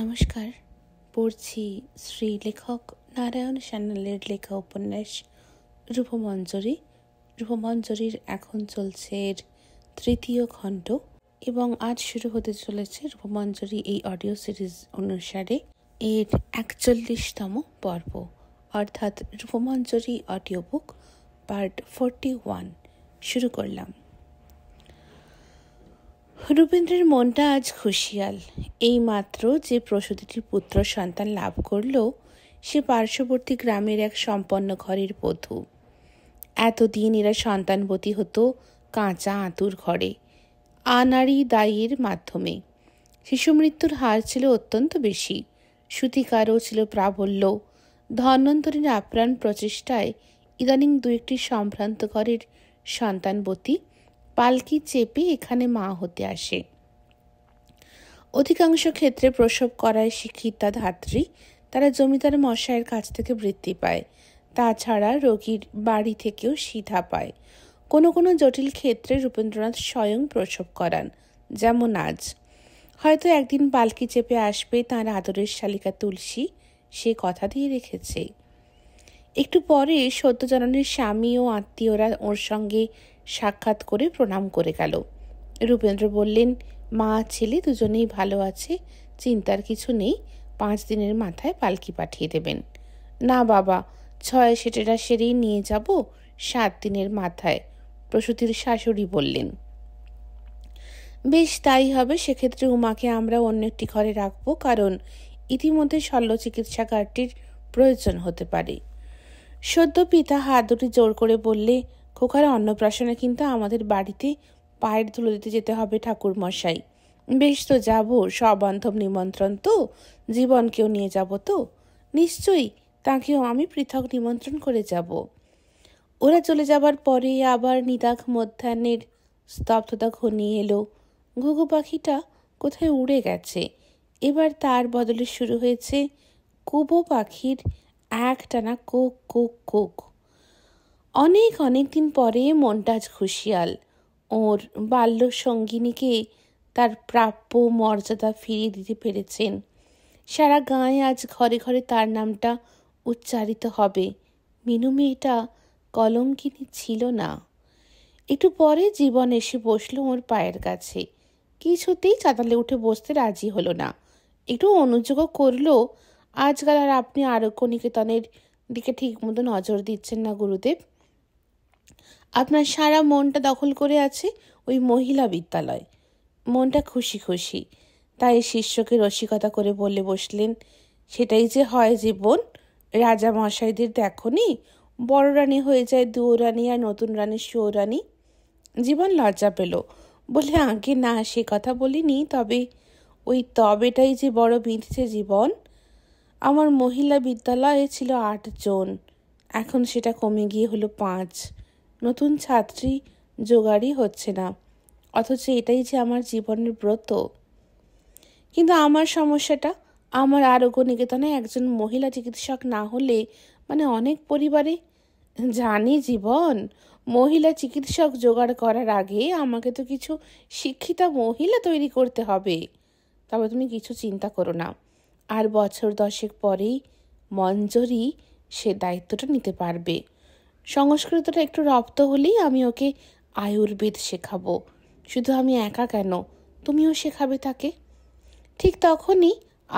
নমস্কার পড়ছি শ্রী লেখক নারায়ণ সান্যালের লেখা উপন্যাস রূপমঞ্জরী রূপমঞ্জরীর এখন চলছে এর তৃতীয় খণ্ড এবং আজ শুরু হতে চলেছে রূপমঞ্জরী এই অডিও সিরিজ অনুসারে এর একচল্লিশতম পর্ব অর্থাৎ Rupmanjari audio book part forty one শুরু করলাম রূপেন্দ্রের মনটা আজ খুশিয়াল এই মাত্র যে প্রসূতিটি পুত্র সন্তান লাভ করল সে পার্শ্ববর্তী গ্রামের এক সম্পন্ন ঘরের বধূ এতদিন এরা সন্তানবতী হতো কাঁচা আঁতুর ঘরে আনারি দায়ের মাধ্যমে শিশু মৃত্যুর হার ছিল অত্যন্ত বেশি সুতিকারও ছিল প্রাবল্য ধন্যন্তরীর আপ্রাণ প্রচেষ্টায় ইদানিং দু একটি সম্ভ্রান্ত ঘরের সন্তানবতী পালকি চেপে এখানে মা হতে আসে অধিকাংশ ক্ষেত্রে প্রসব করায় শিক্ষিতা ধাত্রী তারা জমিদার মশায়ের কাছ থেকে বৃত্তি পায় তাছাড়া রোগীর বাড়ি থেকেও সিধা পায় কোনো কোনো জটিল ক্ষেত্রে রূপেন্দ্রনাথ স্বয়ং প্রসব করান যেমন আজ হয়তো একদিন পালকি চেপে আসবে তার আদরের শালিকা তুলসী সে কথা দিয়ে রেখেছে একটু পরে সদ্যজননের স্বামী ও আত্মীয়রা ওর সঙ্গে সাক্ষাৎ করে প্রণাম করে গেল রূপেন্দ্র বললেন মা ছেলে দুজনেই ভালো আছে চিন্তার কিছু নেই পাঁচ দিনের মাথায় পালকি পাঠিয়ে দেবেন না বাবা ছয় সেটেরা সেরেই নিয়ে যাব সাত দিনের মাথায় প্রসূতির শাশুড়ি বললেন বেশ তাই হবে সেক্ষেত্রে উমাকে আমরা অন্য একটি ঘরে রাখবো কারণ ইতিমধ্যে শল্য চিকিৎসাগারটির প্রয়োজন হতে পারে সদ্য পিতা হাত দুটি জোর করে বললে খোকার অন্নপ্রাশনে কিন্তু আমাদের বাড়িতে পায়ের ধুলো দিতে যেতে হবে ঠাকুর মশাই বেশ তো যাব সবান্ধব নিমন্ত্রণ তো জীবনকেও নিয়ে যাব তো নিশ্চয়ই তাকেও আমি পৃথক নিমন্ত্রণ করে যাব ওরা চলে যাবার পরে আবার নিদাক মধ্যাহ্নের স্তব্ধতা ঘনিয়ে এলো ঘুঘু পাখিটা কোথায় উড়ে গেছে এবার তার বদলে শুরু হয়েছে কুবো পাখির একটানা কোক কোক কোক অনেক অনেক দিন পরে মনটাজ খুশিয়াল ওর বাল্য সঙ্গিনীকে তার প্রাপ্য মর্যাদা ফিরিয়ে দিতে পেরেছেন সারা গাঁয়ে আজ ঘরে ঘরে তার নামটা উচ্চারিত হবে মিনু মেয়েটা কলঙ্কিনী ছিল না একটু পরে জীবন এসে বসলো ওর পায়ের কাছে কিছুতেই চাতালে উঠে বসতে রাজি হলো না একটু অনুযোগও করলো আজকাল আর আপনি আরোগ্য নিকেতনের দিকে ঠিক মতো নজর দিচ্ছেন না গুরুদেব আপনার সারা মনটা দখল করে আছে ওই মহিলা বিদ্যালয় মনটা খুশি খুশি তাই শিষ্যকে রসিকতা করে বলে বসলেন সেটাই যে হয় জীবন রাজা মশাইদের দেখনি বড় রানী হয়ে যায় রানী আর নতুন রানী রানী জীবন লজ্জা পেল বলে আগে না সে কথা বলিনি তবে ওই তবেটাই যে বড় বিঁধছে জীবন আমার মহিলা বিদ্যালয়ে ছিল আটজন এখন সেটা কমে গিয়ে হলো পাঁচ নতুন ছাত্রী জোগাড়ই হচ্ছে না অথচ এটাই যে আমার জীবনের ব্রত কিন্তু আমার সমস্যাটা আমার আরোগ্য নিকেতনে একজন মহিলা চিকিৎসক না হলে মানে অনেক পরিবারে জানি জীবন মহিলা চিকিৎসক জোগাড় করার আগে আমাকে তো কিছু শিক্ষিতা মহিলা তৈরি করতে হবে তবে তুমি কিছু চিন্তা করো না আর বছর দশেক পরেই মঞ্জরি সে দায়িত্বটা নিতে পারবে সংস্কৃতটা একটু রপ্ত হলেই আমি ওকে আয়ুর্বেদ শেখাবো শুধু আমি একা কেন তুমিও শেখাবে তাকে ঠিক তখনই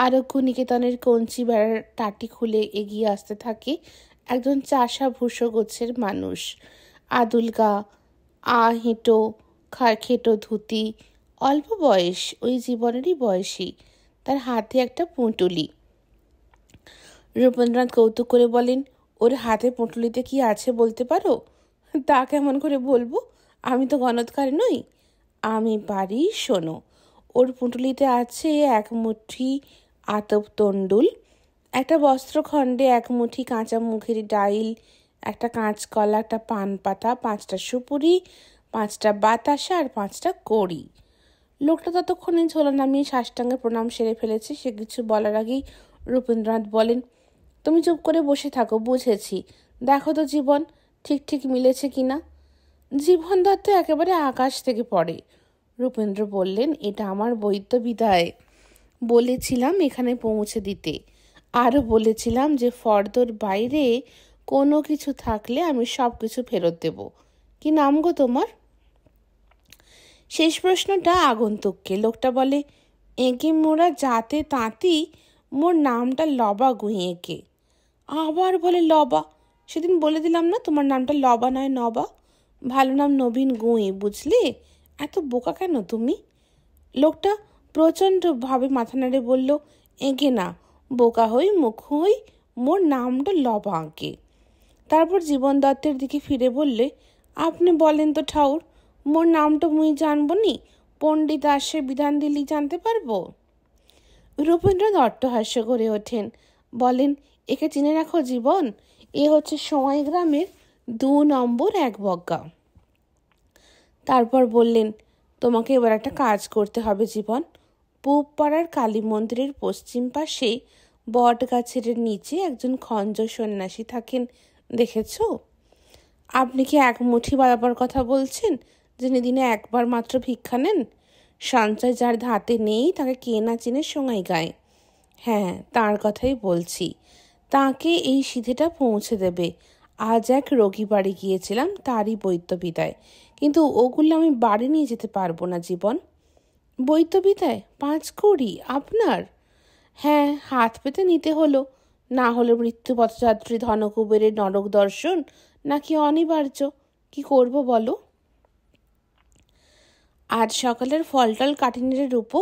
আরোগ্য নিকেতনের কঞ্চি বেড়ার টাটি খুলে এগিয়ে আসতে থাকে একজন চাষা ভূষো গোছের মানুষ আদুলগা আ হেঁটো খেটো ধুতি অল্প বয়স ওই জীবনেরই বয়সী তার হাতে একটা পুঁটুলি রূপেন্দ্রনাথ কৌতুক করে বলেন ওর হাতে পুঁটুলিতে কি আছে বলতে পারো তা কেমন করে বলবো আমি তো গণৎকার নই আমি পারি শোনো ওর পুঁটুলিতে আছে এক মুঠি আতপ তণ্ডুল একটা বস্ত্রখণ্ডে এক মুঠি কাঁচা মুখের ডাইল একটা কাঁচকলা একটা পান পাতা পাঁচটা সুপুরি পাঁচটা বাতাসা আর পাঁচটা কড়ি লোকটা ততক্ষণে ঝোলা নামিয়ে সাষ্টাঙ্গে প্রণাম সেরে ফেলেছে সে কিছু বলার আগেই রূপেন্দ্রনাথ বলেন তুমি চুপ করে বসে থাকো বুঝেছি দেখো তো জীবন ঠিক ঠিক মিলেছে কি না জীবন দত্ত একেবারে আকাশ থেকে পড়ে রূপেন্দ্র বললেন এটা আমার বৈদ্য বিদায় বলেছিলাম এখানে পৌঁছে দিতে আরও বলেছিলাম যে ফর্দর বাইরে কোনো কিছু থাকলে আমি সব কিছু ফেরত দেব কি নাম গো তোমার শেষ প্রশ্নটা আগন্তুককে লোকটা বলে এঁকে মোরা যাতে তাঁতি মোর নামটা লবা এঁকে আবার বলে লবা সেদিন বলে দিলাম না তোমার নামটা লবা নয় নবা ভালো নাম নবীন গুঁই বুঝলে এত বোকা কেন তুমি লোকটা প্রচণ্ডভাবে মাথা নাড়ে বলল এঁকে না বোকা হই মুখ হই মোর নামটা লবা আঁকে তারপর জীবন দত্তের দিকে ফিরে বললে আপনি বলেন তো ঠাউর মোর নামটা মুই জানবো নি পণ্ডিত আসে বিধান দিলি জানতে পারবো রূপেন্দ্র দত্ত হাস্য করে ওঠেন বলেন একে চিনে রাখো জীবন এ হচ্ছে সোঁয়াই গ্রামের দু নম্বর এক বজ্ঞা তারপর বললেন তোমাকে এবার একটা কাজ করতে হবে জীবন পূব পাড়ার কালী মন্দিরের পশ্চিম পাশে বট গাছের নিচে একজন খঞ্জ সন্ন্যাসী থাকেন দেখেছ আপনি কি এক মুঠি বাড়াবার কথা বলছেন যিনি দিনে একবার মাত্র ভিক্ষা নেন সঞ্চয় যার ধাতে নেই তাকে কে না চিনে সোঁয়াই গায় হ্যাঁ তার কথাই বলছি তাকে এই সিধেটা পৌঁছে দেবে আজ এক রোগী বাড়ি গিয়েছিলাম তারই বিদায় কিন্তু ওগুলো আমি বাড়ি নিয়ে যেতে পারবো না জীবন বৈদ্যবিদায় পাঁচ কুড়ি আপনার হ্যাঁ হাত পেতে নিতে হলো না হলে মৃত্যু পথযাত্রী ধনকুবেরের নরক দর্শন নাকি অনিবার্য কি করব বলো আজ সকালের ফলটল কাটিনের রূপো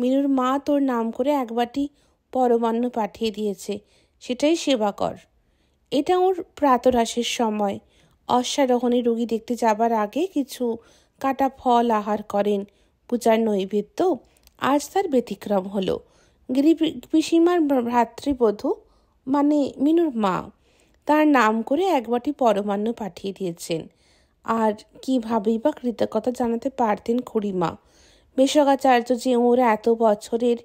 মিনুর মা তোর নাম করে একবারটি পরমান্ন পাঠিয়ে দিয়েছে সেটাই সেবা কর এটা ওর প্রাতরাসের সময় অশ্বারোহণে রুগী দেখতে যাবার আগে কিছু কাটা ফল আহার করেন পূজার নৈবেদ্য আজ তার ব্যতিক্রম হলো পিসিমার ভ্রাতৃবধূ মানে মিনুর মা তার নাম করে একবারটি পরমান্ন পাঠিয়ে দিয়েছেন আর কীভাবেই বা কৃতজ্ঞতা জানাতে পারতেন খুড়িমা বেশকাচার্য যে ওর এত বছরের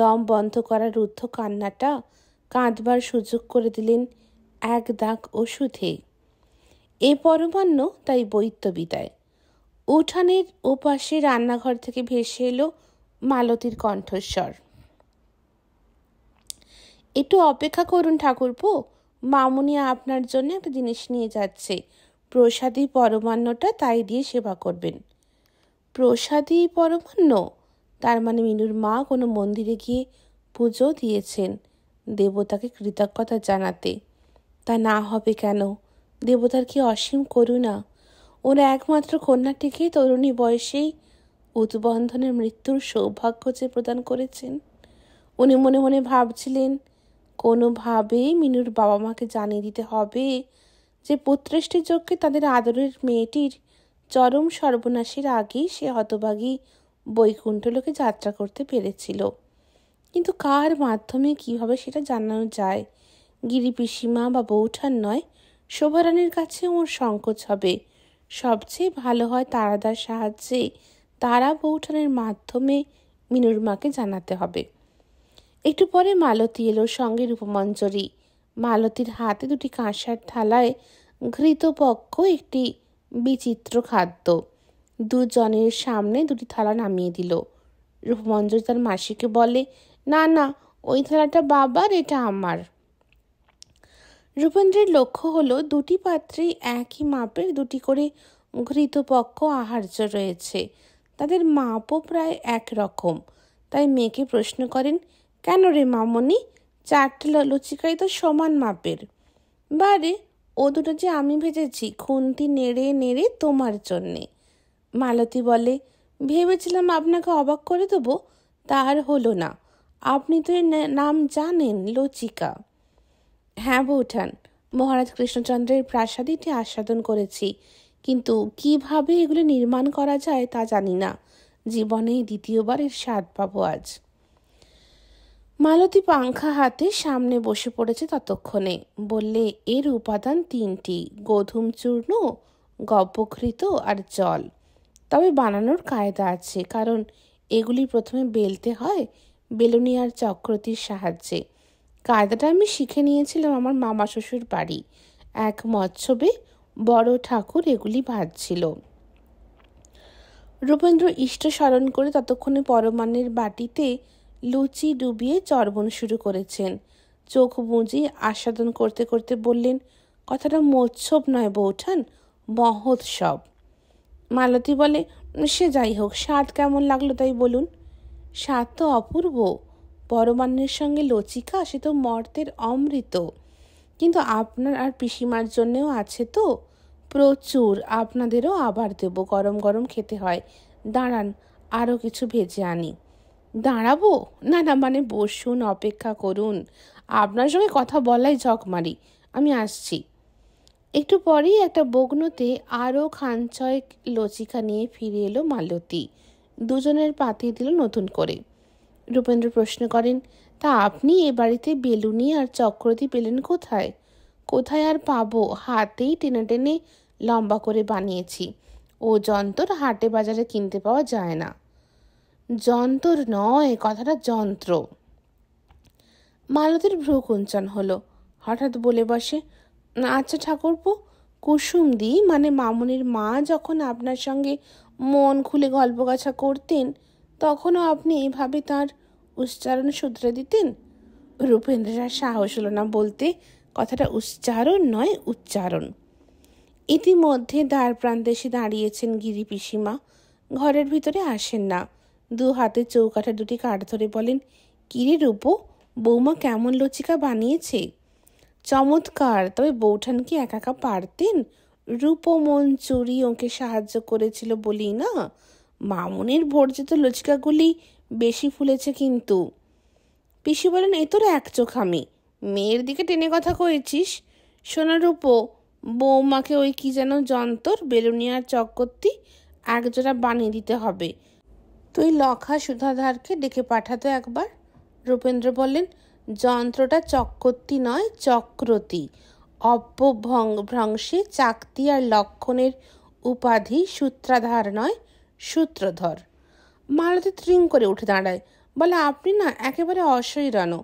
দম বন্ধ করা রুদ্ধ কান্নাটা কাঁদবার সুযোগ করে দিলেন এক দাগ ওষুধে এ পরমান্ন তাই বৈত্য বিদায় উঠানের ওপাশে রান্নাঘর থেকে ভেসে এলো মালতীর কণ্ঠস্বর একটু অপেক্ষা করুন ঠাকুরপো মামুনি আপনার জন্য একটা জিনিস নিয়ে যাচ্ছে প্রসাদী পরমান্নটা তাই দিয়ে সেবা করবেন প্রসাদী পরমান্ন তার মানে মিনুর মা কোনো মন্দিরে গিয়ে পুজো দিয়েছেন দেবতাকে কৃতজ্ঞতা জানাতে তা না হবে কেন দেবতার কি অসীম করুণা ওর একমাত্র কন্যাটিকেই তরুণী বয়সেই উদ্বন্ধনের মৃত্যুর সৌভাগ্য যে প্রদান করেছেন উনি মনে মনে ভাবছিলেন কোনোভাবেই মিনুর বাবা মাকে জানিয়ে দিতে হবে যে পুত্রেষ্টি যজ্ঞে তাদের আদরের মেয়েটির চরম সর্বনাশের আগেই সে হতভাগী বৈকুণ্ঠলোকে যাত্রা করতে পেরেছিল কিন্তু কার মাধ্যমে কি হবে সেটা জানানো যায় গিরি পিসিমা বা বৌঠান নয় শোভারানীর কাছে ওর সংকোচ হবে সবচেয়ে ভালো হয় তারাদার সাহায্যে তারা বৌঠানের মাধ্যমে মিনুর মাকে জানাতে হবে একটু পরে মালতী এলো সঙ্গে রূপমঞ্জরি মালতীর হাতে দুটি কাঁসার থালায় ঘৃতপক্ষ একটি বিচিত্র খাদ্য দুজনের সামনে দুটি থালা নামিয়ে দিল রূপমঞ্জরি তার মাসিকে বলে না না ওই থালাটা বাবার এটা আমার রূপেন্দ্রের লক্ষ্য হলো দুটি পাত্রেই একই মাপের দুটি করে ঘৃতপক্ষ আহার্য রয়েছে তাদের মাপও প্রায় একরকম তাই মেয়েকে প্রশ্ন করেন কেন রে মামনি চারটে লুচিকাই তো সমান মাপের বারে ও দুটো যে আমি ভেজেছি খুন্তি নেড়ে নেড়ে তোমার জন্যে মালতী বলে ভেবেছিলাম আপনাকে অবাক করে দেবো তার হলো না আপনি তো এর নাম জানেন লচিকা হ্যাঁ বৌঠান মহারাজ কৃষ্ণচন্দ্রের প্রাসাদীটি আস্বাদন করেছি কিন্তু কিভাবে এগুলো নির্মাণ করা যায় তা জানি না জীবনে দ্বিতীয়বার এর স্বাদ পাবো আজ মালতী পাংখা হাতে সামনে বসে পড়েছে ততক্ষণে বললে এর উপাদান তিনটি গধুম চূর্ণ গব্যঘৃত আর জল তবে বানানোর কায়দা আছে কারণ এগুলি প্রথমে বেলতে হয় বেলুনিয়ার চক্রতির সাহায্যে কায়দাটা আমি শিখে নিয়েছিলাম আমার মামা শ্বশুর বাড়ি এক মৎসবে বড় ঠাকুর এগুলি ভাজছিল রূপেন্দ্র ইষ্ট স্মরণ করে ততক্ষণে পরমানের বাটিতে লুচি ডুবিয়ে চর্বণ শুরু করেছেন চোখ বুঁজি আস্বাদন করতে করতে বললেন কথাটা মৎসব নয় বৌঠান মহোৎসব মালতী বলে সে যাই হোক স্বাদ কেমন লাগলো তাই বলুন স্বাদ তো অপূর্ব বড়মান্নের সঙ্গে লচিকা সে তো মর্তের অমৃত কিন্তু আপনার আর পিসিমার জন্যেও আছে তো প্রচুর আপনাদেরও আবার দেব গরম গরম খেতে হয় দাঁড়ান আরও কিছু ভেজে আনি দাঁড়াবো না না মানে বসুন অপেক্ষা করুন আপনার সঙ্গে কথা বলাই ঝকমারি আমি আসছি একটু পরেই একটা বগ্নতে আরও খানচয়েক লচিকা নিয়ে ফিরে এলো মালতী দুজনের পাতিয়ে দিল নতুন করে রূপেন্দ্র প্রশ্ন করেন তা আপনি এ বাড়িতে বেলুনি আর চক্রদি পেলেন কোথায় কোথায় আর পাবো হাতেই টেনে টেনে লম্বা করে বানিয়েছি ও যন্তর হাটে বাজারে কিনতে পাওয়া যায় না যন্তর নয় কথাটা যন্ত্র মালতের ভ্রু কুঞ্চন হলো হঠাৎ বলে বসে আচ্ছা ঠাকুরপু কুসুম দি মানে মামুনির মা যখন আপনার সঙ্গে মন খুলে গল্পগাছা করতেন তখনও আপনি এইভাবে তার উচ্চারণ শুধরে দিতেন রূপেন্দ্রের সাহস হলো না বলতে কথাটা উচ্চারণ নয় উচ্চারণ ইতিমধ্যে দ্বার প্রান্তে এসে দাঁড়িয়েছেন গিরি পিসিমা ঘরের ভিতরে আসেন না দু হাতে চৌকাঠা দুটি কাঠ ধরে বলেন কিরে রূপো বৌমা কেমন লচিকা বানিয়েছে চমৎকার তবে বৌঠান কি একা একা পারতেন চুরি ওকে সাহায্য করেছিল বলি না মামুনির ভর্জিত লচিকাগুলি বেশি ফুলেছে কিন্তু পিসি বলেন এ তোর এক চোখ আমি মেয়ের দিকে টেনে কথা কয়েছিস সোনারূপো বৌমাকে ওই কি যেন যন্তর বেলুনিয়ার চকর্তি একজোড়া বানিয়ে দিতে হবে তুই লখা সুধাধারকে ডেকে পাঠাতো একবার রূপেন্দ্র বললেন যন্ত্রটা চক্রতি নয় চক্রতি চাকতি চাকতিয়ার লক্ষণের উপাধি সূত্রাধার নয় সূত্রধর মালতী ত্রিং করে উঠে দাঁড়ায় বলে আপনি না একেবারে অশৈরানো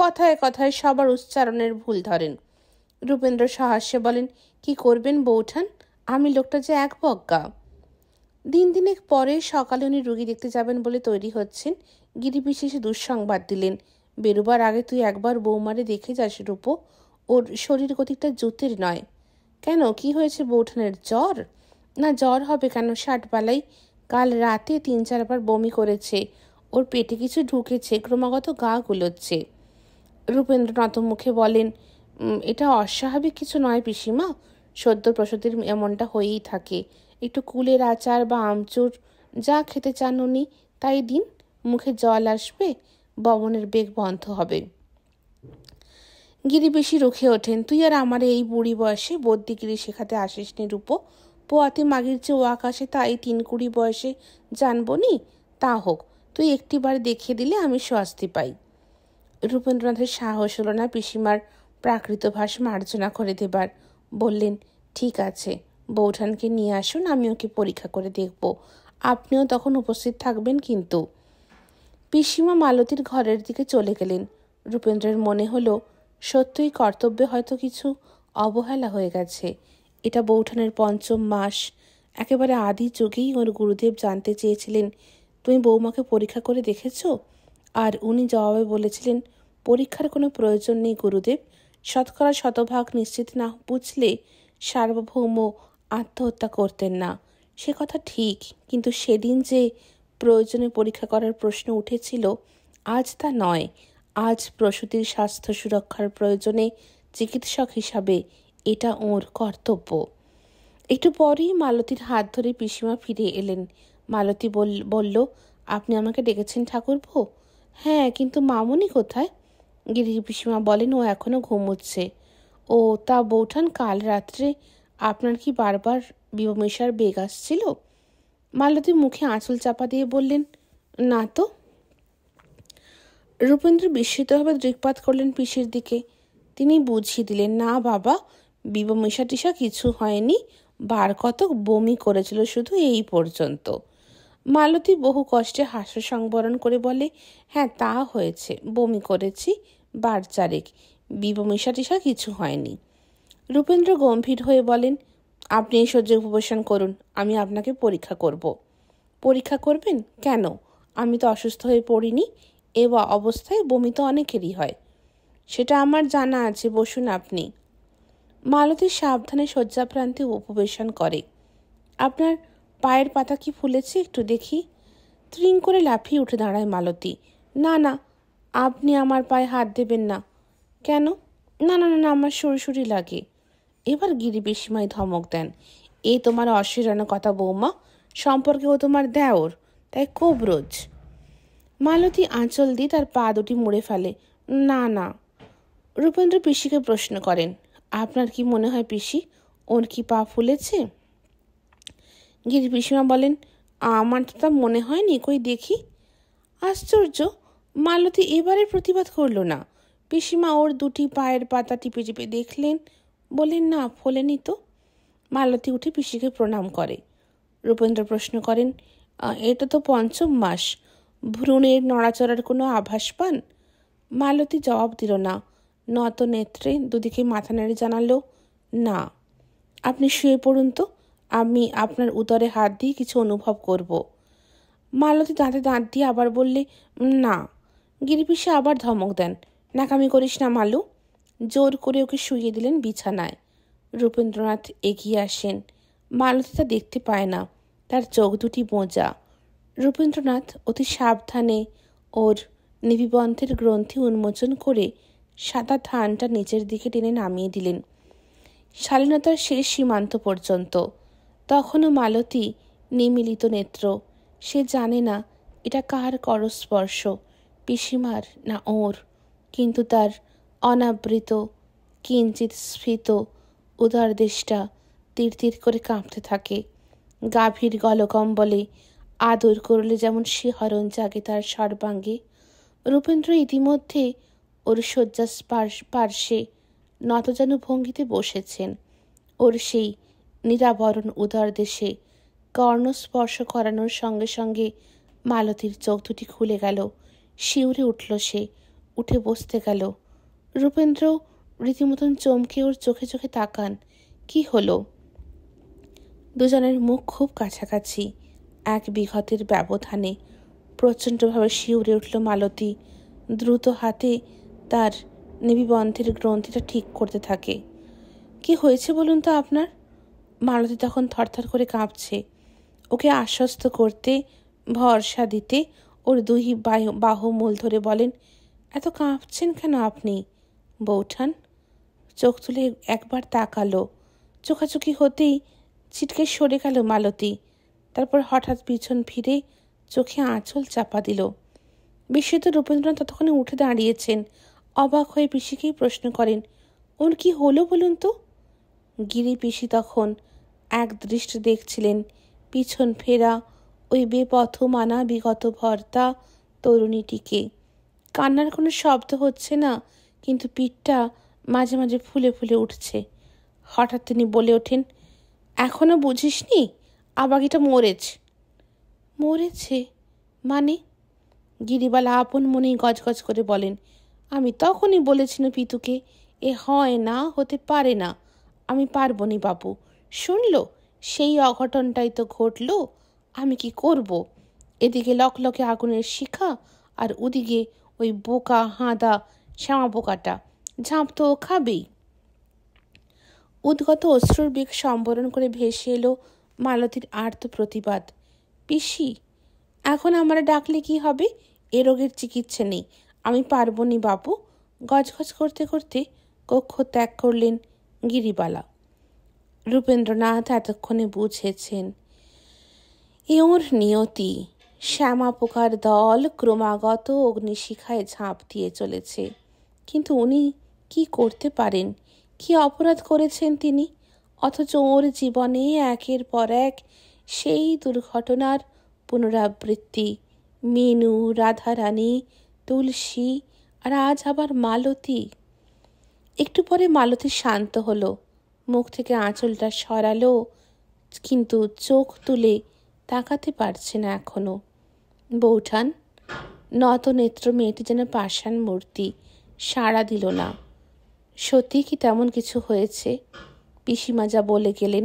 কথায় কথায় সবার উচ্চারণের ভুল ধরেন রূপেন্দ্র সহাস্যে বলেন কি করবেন বৌঠান আমি লোকটা যে এক বজ্ঞা দিন দিনেক পরে সকালে উনি রুগী দেখতে যাবেন বলে তৈরি হচ্ছেন গিরিবিশেষে দুঃসংবাদ দিলেন বেরোবার আগে তুই একবার বৌমারে দেখে যাস রূপো ওর শরীর গতিকটা জুতির নয় কেন কি হয়েছে বৌঠানের জ্বর না জ্বর হবে কেন ষাটবেলায় কাল রাতে তিন চারবার বমি করেছে ওর পেটে কিছু ঢুকেছে ক্রমাগত গা গুলোচ্ছে রূপেন্দ্রনাথ মুখে বলেন এটা অস্বাভাবিক কিছু নয় পিসিমা সদ্য প্রসূতির এমনটা হয়েই থাকে একটু কুলের আচার বা আমচুর যা খেতে চান উনি তাই দিন মুখে জল আসবে ববনের বেগ বন্ধ হবে গিরিবেশি রুখে ওঠেন তুই আর আমার এই বুড়ি বয়সে বদ্যিগিরি শেখাতে আসিস নি রূপ পোয়াতে মাগির যে ওয়াক আসে তা এই তিন কুড়ি বয়সে জানবো নি তা হোক তুই একটিবার দেখিয়ে দিলে আমি স্বস্তি পাই রূপেন্দ্রনাথের সাহস হলো না পিসিমার প্রাকৃত ভাষ মার্জনা করে দেবার বললেন ঠিক আছে বৌঠানকে নিয়ে আসুন আমি ওকে পরীক্ষা করে দেখব আপনিও তখন উপস্থিত থাকবেন কিন্তু পিসিমা মালতীর ঘরের দিকে চলে গেলেন রূপেন্দ্রের মনে হলো সত্যই কর্তব্যে হয়তো কিছু অবহেলা হয়ে গেছে এটা বৌঠানের পঞ্চম মাস একেবারে আদি যুগেই ওর গুরুদেব জানতে চেয়েছিলেন তুমি বৌমাকে পরীক্ষা করে দেখেছ আর উনি জবাবে বলেছিলেন পরীক্ষার কোনো প্রয়োজন নেই গুরুদেব শতকরা শতভাগ নিশ্চিত না বুঝলে সার্বভৌম আত্মহত্যা করতেন না সে কথা ঠিক কিন্তু সেদিন যে প্রয়োজনে পরীক্ষা করার প্রশ্ন উঠেছিল আজ তা নয় আজ প্রসূতির স্বাস্থ্য সুরক্ষার প্রয়োজনে চিকিৎসক হিসাবে এটা ওর কর্তব্য একটু পরেই মালতীর হাত ধরে পিসিমা ফিরে এলেন মালতী বলল আপনি আমাকে ডেকেছেন ঠাকুরপো হ্যাঁ কিন্তু মামনি কোথায় গিরি পিসিমা বলেন ও এখনও ঘুমোচ্ছে ও তা বৌঠান কাল রাত্রে আপনার কি বারবার বিবমেশার বেগ আসছিল মালতী মুখে আঁচল চাপা দিয়ে বললেন না তো রূপেন্দ্র বিস্মিতভাবে দৃকপাত করলেন পিসির দিকে তিনি বুঝিয়ে দিলেন না বাবা বিব মিশা কিছু হয়নি বার কতক বমি করেছিল শুধু এই পর্যন্ত মালতী বহু কষ্টে হাস্য সংবরণ করে বলে হ্যাঁ তা হয়েছে বমি করেছি বার চারেক বিব টিসা কিছু হয়নি রূপেন্দ্র গম্ভীর হয়ে বলেন আপনি এই সহ্য উপবেশন করুন আমি আপনাকে পরীক্ষা করব পরীক্ষা করবেন কেন আমি তো অসুস্থ হয়ে পড়িনি এ অবস্থায় বমি তো অনেকেরই হয় সেটা আমার জানা আছে বসুন আপনি মালতি সাবধানে শয্যাপ্রান্তে উপবেশন করে আপনার পায়ের পাতা কি ফুলেছে একটু দেখি ত্রিং করে লাফিয়ে উঠে দাঁড়ায় মালতী না না আপনি আমার পায়ে হাত দেবেন না কেন না না না না আমার সুরসুরি লাগে এবার গিরি পিসিমাই ধমক দেন এ তোমার অশ্বিরানো কথা বৌমা সম্পর্কে ও তোমার দেওর তাই কোবরোজ মালতী আঁচল দিয়ে তার পা দুটি মুড়ে ফেলে না না রূপেন্দ্র পিসিকে প্রশ্ন করেন আপনার কি মনে হয় পিসি ওর কি পা ফুলেছে গিরি পিসিমা বলেন আমার তো তা মনে হয়নি কই দেখি আশ্চর্য মালতী এবারে প্রতিবাদ করল না পিসিমা ওর দুটি পায়ের পাতা টিপে টিপে দেখলেন বলেন না ফোলেনি তো মালতী উঠে পিসিকে প্রণাম করে রূপেন্দ্র প্রশ্ন করেন এটা তো পঞ্চম মাস ভ্রূণের নড়াচড়ার কোনো আভাস পান মালতী জবাব দিল না নত নেত্রে দুদিকে মাথা নেড়ে জানালো না আপনি শুয়ে পড়ুন তো আমি আপনার উদরে হাত দিয়ে কিছু অনুভব করব। মালতী দাঁতে দাঁত দিয়ে আবার বললে না গিরিপিসে আবার ধমক দেন নাকামি করিস না মালু জোর করে ওকে শুইয়ে দিলেন বিছানায় রূপেন্দ্রনাথ এগিয়ে আসেন মালতী তা দেখতে পায় না তার চোখ দুটি মোজা রবীন্দ্রনাথ অতি সাবধানে ওর নিবিবন্ধের গ্রন্থি উন্মোচন করে সাদা ধানটা নিচের দিকে টেনে নামিয়ে দিলেন শালীনতার শেষ সীমান্ত পর্যন্ত তখনও মালতী নিমিলিত নেত্র সে জানে না এটা কার করস্পর্শ পিসিমার না ওর কিন্তু তার অনাবৃত কিঞ্চিত স্ফীত উদারদেষ্টা তীর তীর করে কাঁপতে থাকে গাভীর গলকম্বলে আদর করলে যেমন শিহরণ জাগে তার সর্বাঙ্গে রূপেন্দ্র ইতিমধ্যে ওর শয্যা পার্শ্বে নতজানু ভঙ্গিতে বসেছেন ওর সেই নিরাবরণ উদার দেশে কর্ণস্পর্শ করানোর সঙ্গে সঙ্গে মালতীর চোখ দুটি খুলে গেল শিউরে উঠল সে উঠে বসতে গেল রূপেন্দ্র রীতিমতন চমকে ওর চোখে চোখে তাকান কি হলো দুজনের মুখ খুব কাছাকাছি এক বিঘতের ব্যবধানে প্রচণ্ডভাবে শিউরে উঠল মালতী দ্রুত হাতে তার নিবিবন্ধের গ্রন্থিটা ঠিক করতে থাকে কি হয়েছে বলুন তো আপনার মালতী তখন থরথর করে কাঁপছে ওকে আশ্বস্ত করতে ভরসা দিতে ওর দুই বাহু মূল ধরে বলেন এত কাঁপছেন কেন আপনি বৌঠান চোখ তুলে একবার তাকালো চোখাচোখি হতেই ছিটকে সরে গেল মালতী তারপর হঠাৎ পিছন ফিরে চোখে আঁচল চাপা দিল বিস্মিত রবীন্দ্রনাথ ততক্ষণে উঠে দাঁড়িয়েছেন অবাক হয়ে পিসিকেই প্রশ্ন করেন ওর কি হলো বলুন তো গিরি পিসি তখন এক দৃষ্টি দেখছিলেন পিছন ফেরা ওই মানা বিগত ভর্তা তরুণীটিকে কান্নার কোনো শব্দ হচ্ছে না কিন্তু পিঠটা মাঝে মাঝে ফুলে ফুলে উঠছে হঠাৎ তিনি বলে ওঠেন এখনও বুঝিসনি আবাগিটা মরেছে মরেছে মানে গিরিবালা আপন মনেই গজগজ করে বলেন আমি তখনই বলেছিলাম পিতুকে এ হয় না হতে পারে না আমি পারব নি বাবু শুনল সেই অঘটনটাই তো ঘটল আমি কি করব। এদিকে লকলকে আগুনের শিখা আর ওদিকে ওই বোকা হাঁদা শ্যামা বোকাটা ঝাঁপ তো খাবেই উদ্গত অশ্রুর বেগ সম্বরণ করে ভেসে এলো মালতীর আর্ত প্রতিবাদ পিসি এখন আমরা ডাকলে কি হবে এ রোগের চিকিৎসা নেই আমি পারব নি বাপু গজগজ করতে করতে কক্ষ ত্যাগ করলেন গিরিবালা রূপেন্দ্রনাথ এতক্ষণে বুঝেছেন এ ওর নিয়তি শ্যামা পোকার দল ক্রমাগত অগ্নিশিখায় ঝাঁপ দিয়ে চলেছে কিন্তু উনি কি করতে পারেন কি অপরাধ করেছেন তিনি অথচ ওর জীবনে একের পর এক সেই দুর্ঘটনার পুনরাবৃত্তি মিনু রাধারানী তুলসী আর আজ আবার মালতী একটু পরে মালতী শান্ত হলো মুখ থেকে আঁচলটা সরালো কিন্তু চোখ তুলে তাকাতে পারছে না এখনও বৌঠান নত নেত্র মেয়েটি যেন পাষাণ মূর্তি সাড়া দিল না সত্যি কি তেমন কিছু হয়েছে পিসিমা যা বলে গেলেন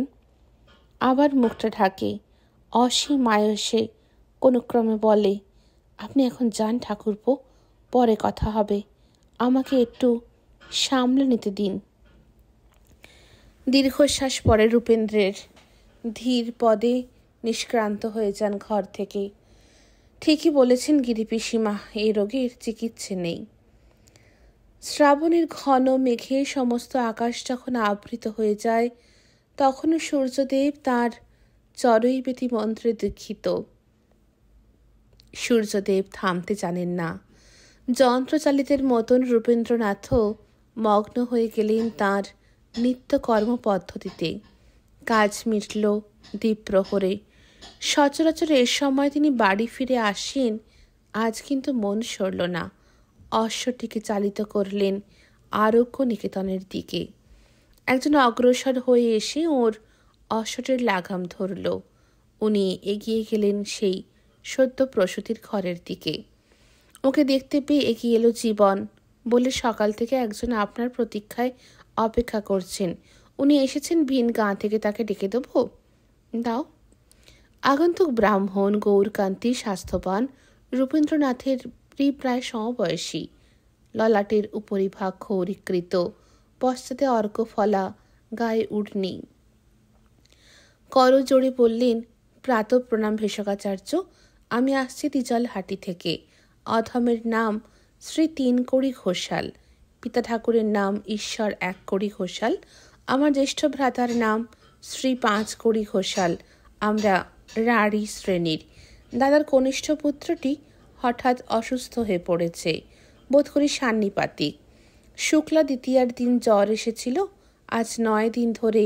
আবার মুখটা ঢাকে অসীম আয়সে কোনো ক্রমে বলে আপনি এখন যান ঠাকুরপো পরে কথা হবে আমাকে একটু সামলে নিতে দিন দীর্ঘশ্বাস পরে রূপেন্দ্রের ধীর পদে নিষ্ক্রান্ত হয়ে যান ঘর থেকে ঠিকই বলেছেন গিরিপিসীমা এই রোগের চিকিৎসা নেই শ্রাবণের ঘন মেঘে সমস্ত আকাশ যখন আবৃত হয়ে যায় তখনও সূর্যদেব তার চরৈবেতি মন্ত্রে দীক্ষিত সূর্যদেব থামতে জানেন না যন্ত্রচালিতের মতন রূপেন্দ্রনাথও মগ্ন হয়ে গেলেন তাঁর নিত্যকর্ম পদ্ধতিতে কাজ মিটল দ্বীপ্রহরে সচরাচর এর সময় তিনি বাড়ি ফিরে আসেন আজ কিন্তু মন সরল না অশ্বটিকে চালিত করলেন আরোগ্য নিকেতনের দিকে একজন অগ্রসর হয়ে এসে ওর অশ্বটির লাগাম ধরল উনি এগিয়ে গেলেন সেই সদ্য প্রসূতির ঘরের দিকে ওকে দেখতে পেয়ে এগিয়ে এলো জীবন বলে সকাল থেকে একজন আপনার প্রতীক্ষায় অপেক্ষা করছেন উনি এসেছেন ভিন গাঁ থেকে তাকে ডেকে দেব দাও আগন্তুক ব্রাহ্মণ গৌরকান্তি স্বাস্থ্যবান রূপেন্দ্রনাথের স্ত্রী প্রায় সমবয়সী ললাটের উপরিভাগ ক্ষৌরিকৃত পশ্চাতে অর্ক ফলা গায়ে উঠনি করজোড়ে বললেন প্রাত প্রণাম ভেষকাচার্য আমি আসছি হাটি থেকে অধমের নাম শ্রী তিন কড়ি ঘোষাল পিতা ঠাকুরের নাম ঈশ্বর এক কড়ি ঘোষাল আমার জ্যেষ্ঠ ভ্রাতার নাম শ্রী পাঁচ কড়ি ঘোষাল আমরা রাড়ি শ্রেণীর দাদার কনিষ্ঠ পুত্রটি হঠাৎ অসুস্থ হয়ে পড়েছে বোধ করি সান্নিপাতিক শুক্লা দ্বিতীয়ার দিন জ্বর এসেছিল আজ নয় দিন ধরে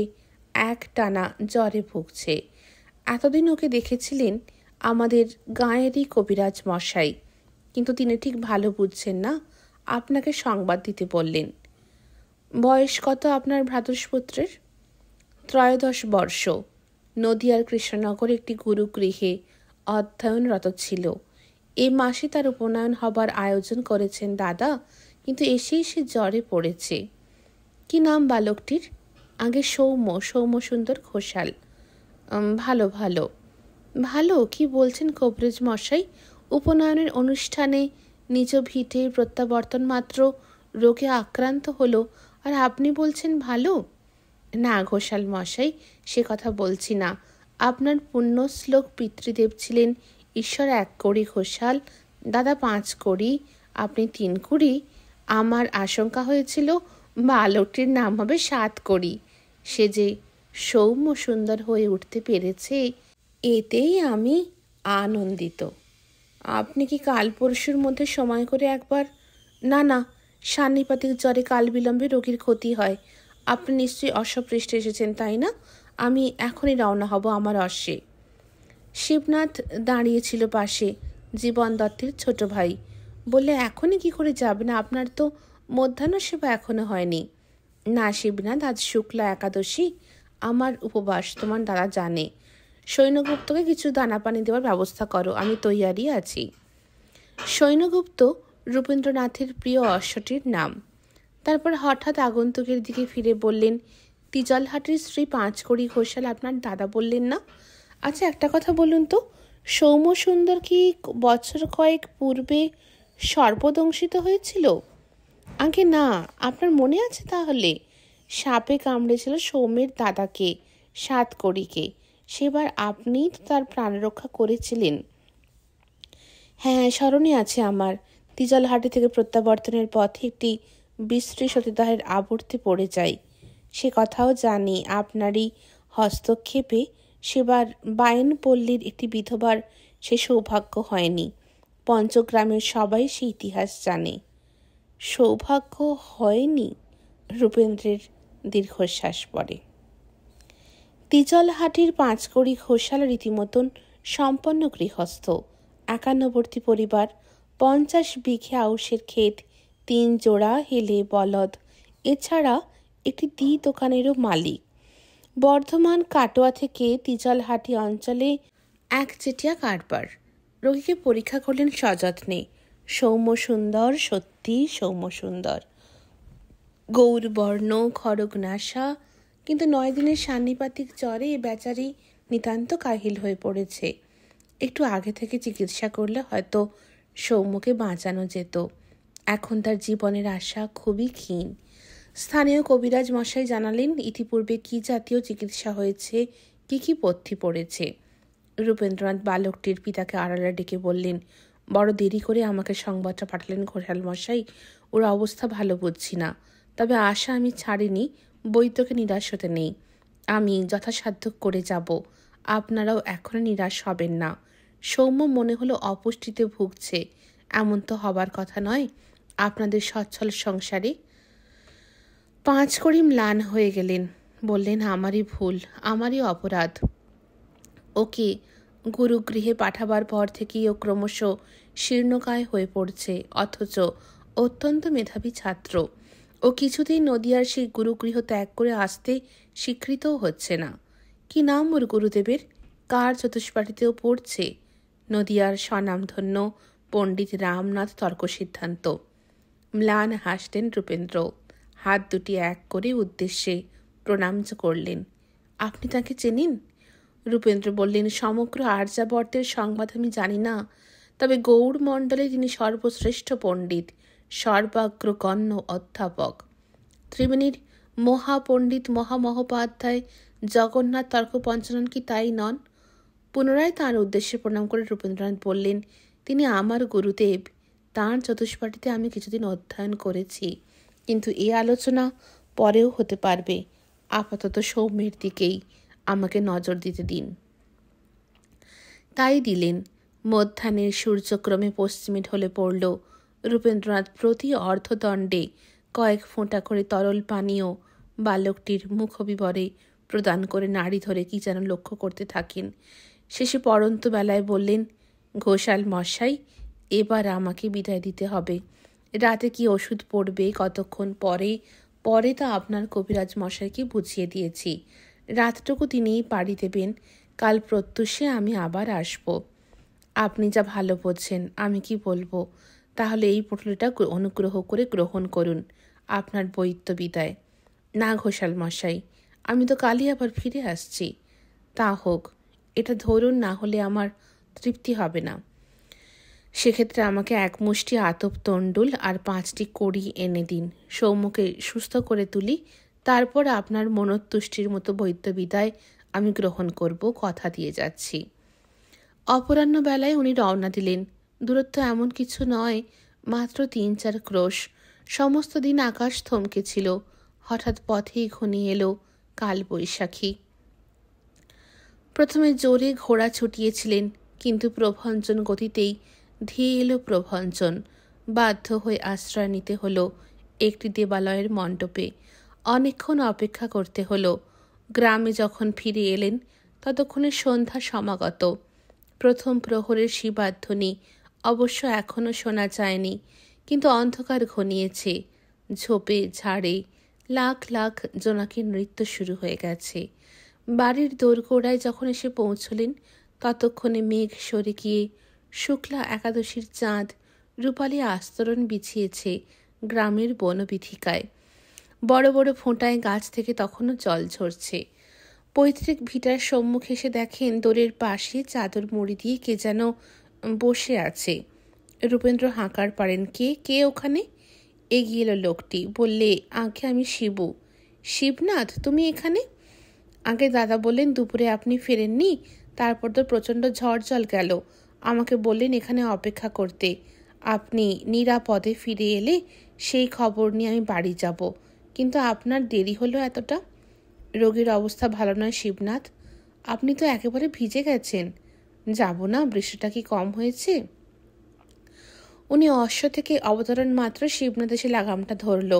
এক টানা জ্বরে ভুগছে এতদিন ওকে দেখেছিলেন আমাদের গাঁয়েরই কবিরাজ মশাই কিন্তু তিনি ঠিক ভালো বুঝছেন না আপনাকে সংবাদ দিতে বললেন বয়স কত আপনার ভ্রাতুষপুত্রের ত্রয়োদশ বর্ষ নদিয়ার কৃষ্ণনগর একটি গুরুগৃহে অধ্যয়নরত ছিল এ মাসে তার উপনয়ন হবার আয়োজন করেছেন দাদা কিন্তু এসেই সে জ্বরে পড়েছে কি নাম বালকটির আগে সৌম্য সৌম্য সুন্দর ঘোষাল ভালো ভালো ভালো কি বলছেন কবরেজ মশাই উপনয়নের অনুষ্ঠানে নিজ ভিটে প্রত্যাবর্তন মাত্র রোগে আক্রান্ত হলো আর আপনি বলছেন ভালো না ঘোষাল মশাই সে কথা বলছি না আপনার পুণ্যশ্লোক পিতৃদেব ছিলেন ঈশ্বর এক কোটি ঘোষাল দাদা পাঁচ কোটি আপনি তিন কোটি আমার আশঙ্কা হয়েছিল বালকটির নাম হবে সাত কোটি সে যে সৌম্য সুন্দর হয়ে উঠতে পেরেছে এতেই আমি আনন্দিত আপনি কি কাল পরশুর মধ্যে সময় করে একবার না না সান্নিপাতিক জ্বরে কাল বিলম্বে রোগীর ক্ষতি হয় আপনি নিশ্চয়ই অস্বপৃষ্টে এসেছেন তাই না আমি এখনই রওনা হব আমার অশ্বে শিবনাথ দাঁড়িয়েছিল পাশে জীবন দত্তের ছোট ভাই বলে এখনই কি করে যাবে না আপনার তো মধ্যাহ্ন সেবা এখনো হয়নি না শিবনাথ আজ শুক্লা একাদশী আমার উপবাস তোমার দাদা জানে সৈন্যগুপ্তকে কিছু দানা পানি দেওয়ার ব্যবস্থা করো আমি তৈয়ারি আছি সৈন্যগুপ্ত রূপেন্দ্রনাথের প্রিয় অশ্বটির নাম তারপর হঠাৎ আগন্তুকের দিকে ফিরে বললেন তিজলহাটের শ্রী পাঁচকড়ি ঘোষাল আপনার দাদা বললেন না আচ্ছা একটা কথা বলুন তো সৌম্য সুন্দর কি বছর কয়েক পূর্বে সর্পদংশিত হয়েছিল আগে না আপনার মনে আছে তাহলে সাপে কামড়েছিল সৌম্যের দাদাকে সাত কড়িকে সেবার আপনিই তো তার প্রাণ রক্ষা করেছিলেন হ্যাঁ স্মরণে আছে আমার তিজলহাটি থেকে প্রত্যাবর্তনের পথে একটি বিশ্রী সতীদাহের আবর্তে পড়ে যায় সে কথাও জানি আপনারই হস্তক্ষেপে সেবার বায়েন পল্লীর একটি বিধবার সে সৌভাগ্য হয়নি পঞ্চগ্রামের সবাই সে ইতিহাস জানে সৌভাগ্য হয়নি রূপেন্দ্রের দীর্ঘশ্বাস পড়ে তিজলহাটির পাঁচকড়ি ঘোষাল রীতিমতন সম্পন্ন গৃহস্থ একান্নবর্তী পরিবার পঞ্চাশ বিঘে আউশের ক্ষেত তিন জোড়া হেলে বলদ এছাড়া একটি দি দোকানেরও মালিক বর্ধমান কাটোয়া থেকে তিজালহাটি অঞ্চলে এক চেটিয়া কারবার রোগীকে পরীক্ষা করলেন সযত্নে সৌম্য সুন্দর সত্যি সৌম্য সুন্দর গৌরবর্ণ খড়গ নাসা কিন্তু নয় দিনের সান্নিপাতিক জ্বরে এ বেচারি নিতান্ত কাহিল হয়ে পড়েছে একটু আগে থেকে চিকিৎসা করলে হয়তো সৌম্যকে বাঁচানো যেত এখন তার জীবনের আশা খুবই ক্ষীণ স্থানীয় কবিরাজ মশাই জানালেন ইতিপূর্বে কি জাতীয় চিকিৎসা হয়েছে কি কি পথ্যি পড়েছে রূপেন্দ্রনাথ বালকটির পিতাকে আড়ালা ডেকে বললেন বড় দেরি করে আমাকে সংবাদটা পাঠালেন ঘোষাল মশাই ওর অবস্থা ভালো বুঝছি না তবে আশা আমি ছাড়িনি বৈদ্যকে নিরাশ হতে নেই আমি যথাসাধ্য করে যাব আপনারাও এখনও নিরাশ হবেন না সৌম্য মনে হলো অপুষ্টিতে ভুগছে এমন তো হবার কথা নয় আপনাদের সচ্ছল সংসারে পাঁচ করি ম্লান হয়ে গেলেন বললেন আমারই ভুল আমারই অপরাধ ওকে গুরুগৃহে পাঠাবার পর থেকেই ও ক্রমশ শীর্ণকায় হয়ে পড়ছে অথচ অত্যন্ত মেধাবী ছাত্র ও কিছুতেই নদিয়ার সেই গুরুগৃহ ত্যাগ করে আসতে স্বীকৃতও হচ্ছে না কি নাম ওর গুরুদেবের কার চতুষ্পাঠিতেও পড়ছে নদিয়ার স্বনামধন্য পণ্ডিত রামনাথ তর্ক সিদ্ধান্ত ম্লান হাসতেন রূপেন্দ্র হাত দুটি এক করে উদ্দেশ্যে প্রণাম করলেন আপনি তাকে চেনেন রূপেন্দ্র বললেন সমগ্র আর্যাবর্তের সংবাদ আমি জানি না তবে গৌর মণ্ডলে তিনি সর্বশ্রেষ্ঠ পণ্ডিত সর্বাগ্রগণ্য অধ্যাপক ত্রিবেণীর মহাপণ্ডিত মহামহোপাধ্যায় জগন্নাথ তর্ক পঞ্চনন কি তাই নন পুনরায় তাঁর উদ্দেশ্যে প্রণাম করে রূপেন্দ্রনাথ বললেন তিনি আমার গুরুদেব তাঁর চতুষ্পাটিতে আমি কিছুদিন অধ্যয়ন করেছি কিন্তু এই আলোচনা পরেও হতে পারবে আপাতত সৌম্যের দিকেই আমাকে নজর দিতে দিন তাই দিলেন মধ্যাহ্নের সূর্যক্রমে পশ্চিমে ঢলে পড়ল রূপেন্দ্রনাথ প্রতি অর্ধদণ্ডে কয়েক ফোঁটা করে তরল পানীয় বালকটির মুখবিবরে প্রদান করে নাড়ি ধরে কি যেন লক্ষ্য করতে থাকেন শেষে পরন্ত বেলায় বললেন ঘোষাল মশাই এবার আমাকে বিদায় দিতে হবে রাতে কি ওষুধ পড়বে কতক্ষণ পরে পরে তা আপনার কবিরাজ মশাইকে বুঝিয়ে দিয়েছি রাতটুকু তিনিই পাড়ি দেবেন কাল প্রত্যুষে আমি আবার আসব আপনি যা ভালো বোঝেন আমি কি বলবো তাহলে এই পুটলিটা অনুগ্রহ করে গ্রহণ করুন আপনার বৈত্য বিদায় না ঘোষাল মশাই আমি তো কালই আবার ফিরে আসছি তা হোক এটা ধরুন না হলে আমার তৃপ্তি হবে না সেক্ষেত্রে আমাকে এক মুষ্টি আতপ তণ্ডুল আর পাঁচটি কড়ি এনে দিন সৌম্যকে সুস্থ করে তুলি তারপর আপনার মনোতুষ্টির মতো বৈদ্য বিদায় আমি গ্রহণ করব কথা দিয়ে যাচ্ছি অপরাহ্নবেলায় উনি রওনা দিলেন দূরত্ব এমন কিছু নয় মাত্র তিন চার ক্রোশ সমস্ত দিন আকাশ থমকে ছিল হঠাৎ পথেই ঘনিয়ে এলো কাল বৈশাখী প্রথমে জোরে ঘোড়া ছুটিয়েছিলেন কিন্তু প্রভঞ্জন গতিতেই ধেয়ে এলো প্রভঞ্জন বাধ্য হয়ে আশ্রয় নিতে হলো একটি দেবালয়ের মণ্ডপে অনেকক্ষণ অপেক্ষা করতে হলো গ্রামে যখন ফিরে এলেন ততক্ষণে সন্ধ্যা সমাগত প্রথম প্রহরের শিবাধ্বনি অবশ্য এখনও শোনা যায়নি কিন্তু অন্ধকার ঘনিয়েছে ঝোপে ঝাড়ে লাখ লাখ জোনাকির নৃত্য শুরু হয়ে গেছে বাড়ির দোরগোড়ায় যখন এসে পৌঁছলেন ততক্ষণে মেঘ সরে গিয়ে শুক্লা একাদশীর চাঁদ রূপালী আস্তরণ বিছিয়েছে গ্রামের বনবিথিকায় বড় বড় ফোঁটায় গাছ থেকে তখনও জল ঝরছে পৈতৃক ভিটার সম্মুখে এসে দেখেন দোরের পাশে চাদর মুড়ি দিয়ে কে যেন বসে আছে রূপেন্দ্র হাঁকার পারেন কে কে ওখানে এগিয়ে এলো লোকটি বললে আগে আমি শিবু শিবনাথ তুমি এখানে আগে দাদা বললেন দুপুরে আপনি ফেরেননি তারপর তো প্রচণ্ড ঝড় জল গেল আমাকে বললেন এখানে অপেক্ষা করতে আপনি নিরাপদে ফিরে এলে সেই খবর নিয়ে আমি বাড়ি যাব কিন্তু আপনার দেরি হলো এতটা রোগীর অবস্থা ভালো নয় শিবনাথ আপনি তো একেবারে ভিজে গেছেন যাব না বৃষ্টিটা কি কম হয়েছে উনি অশ্ব থেকে অবতরণ মাত্র শিবনাথ এসে লাগামটা ধরল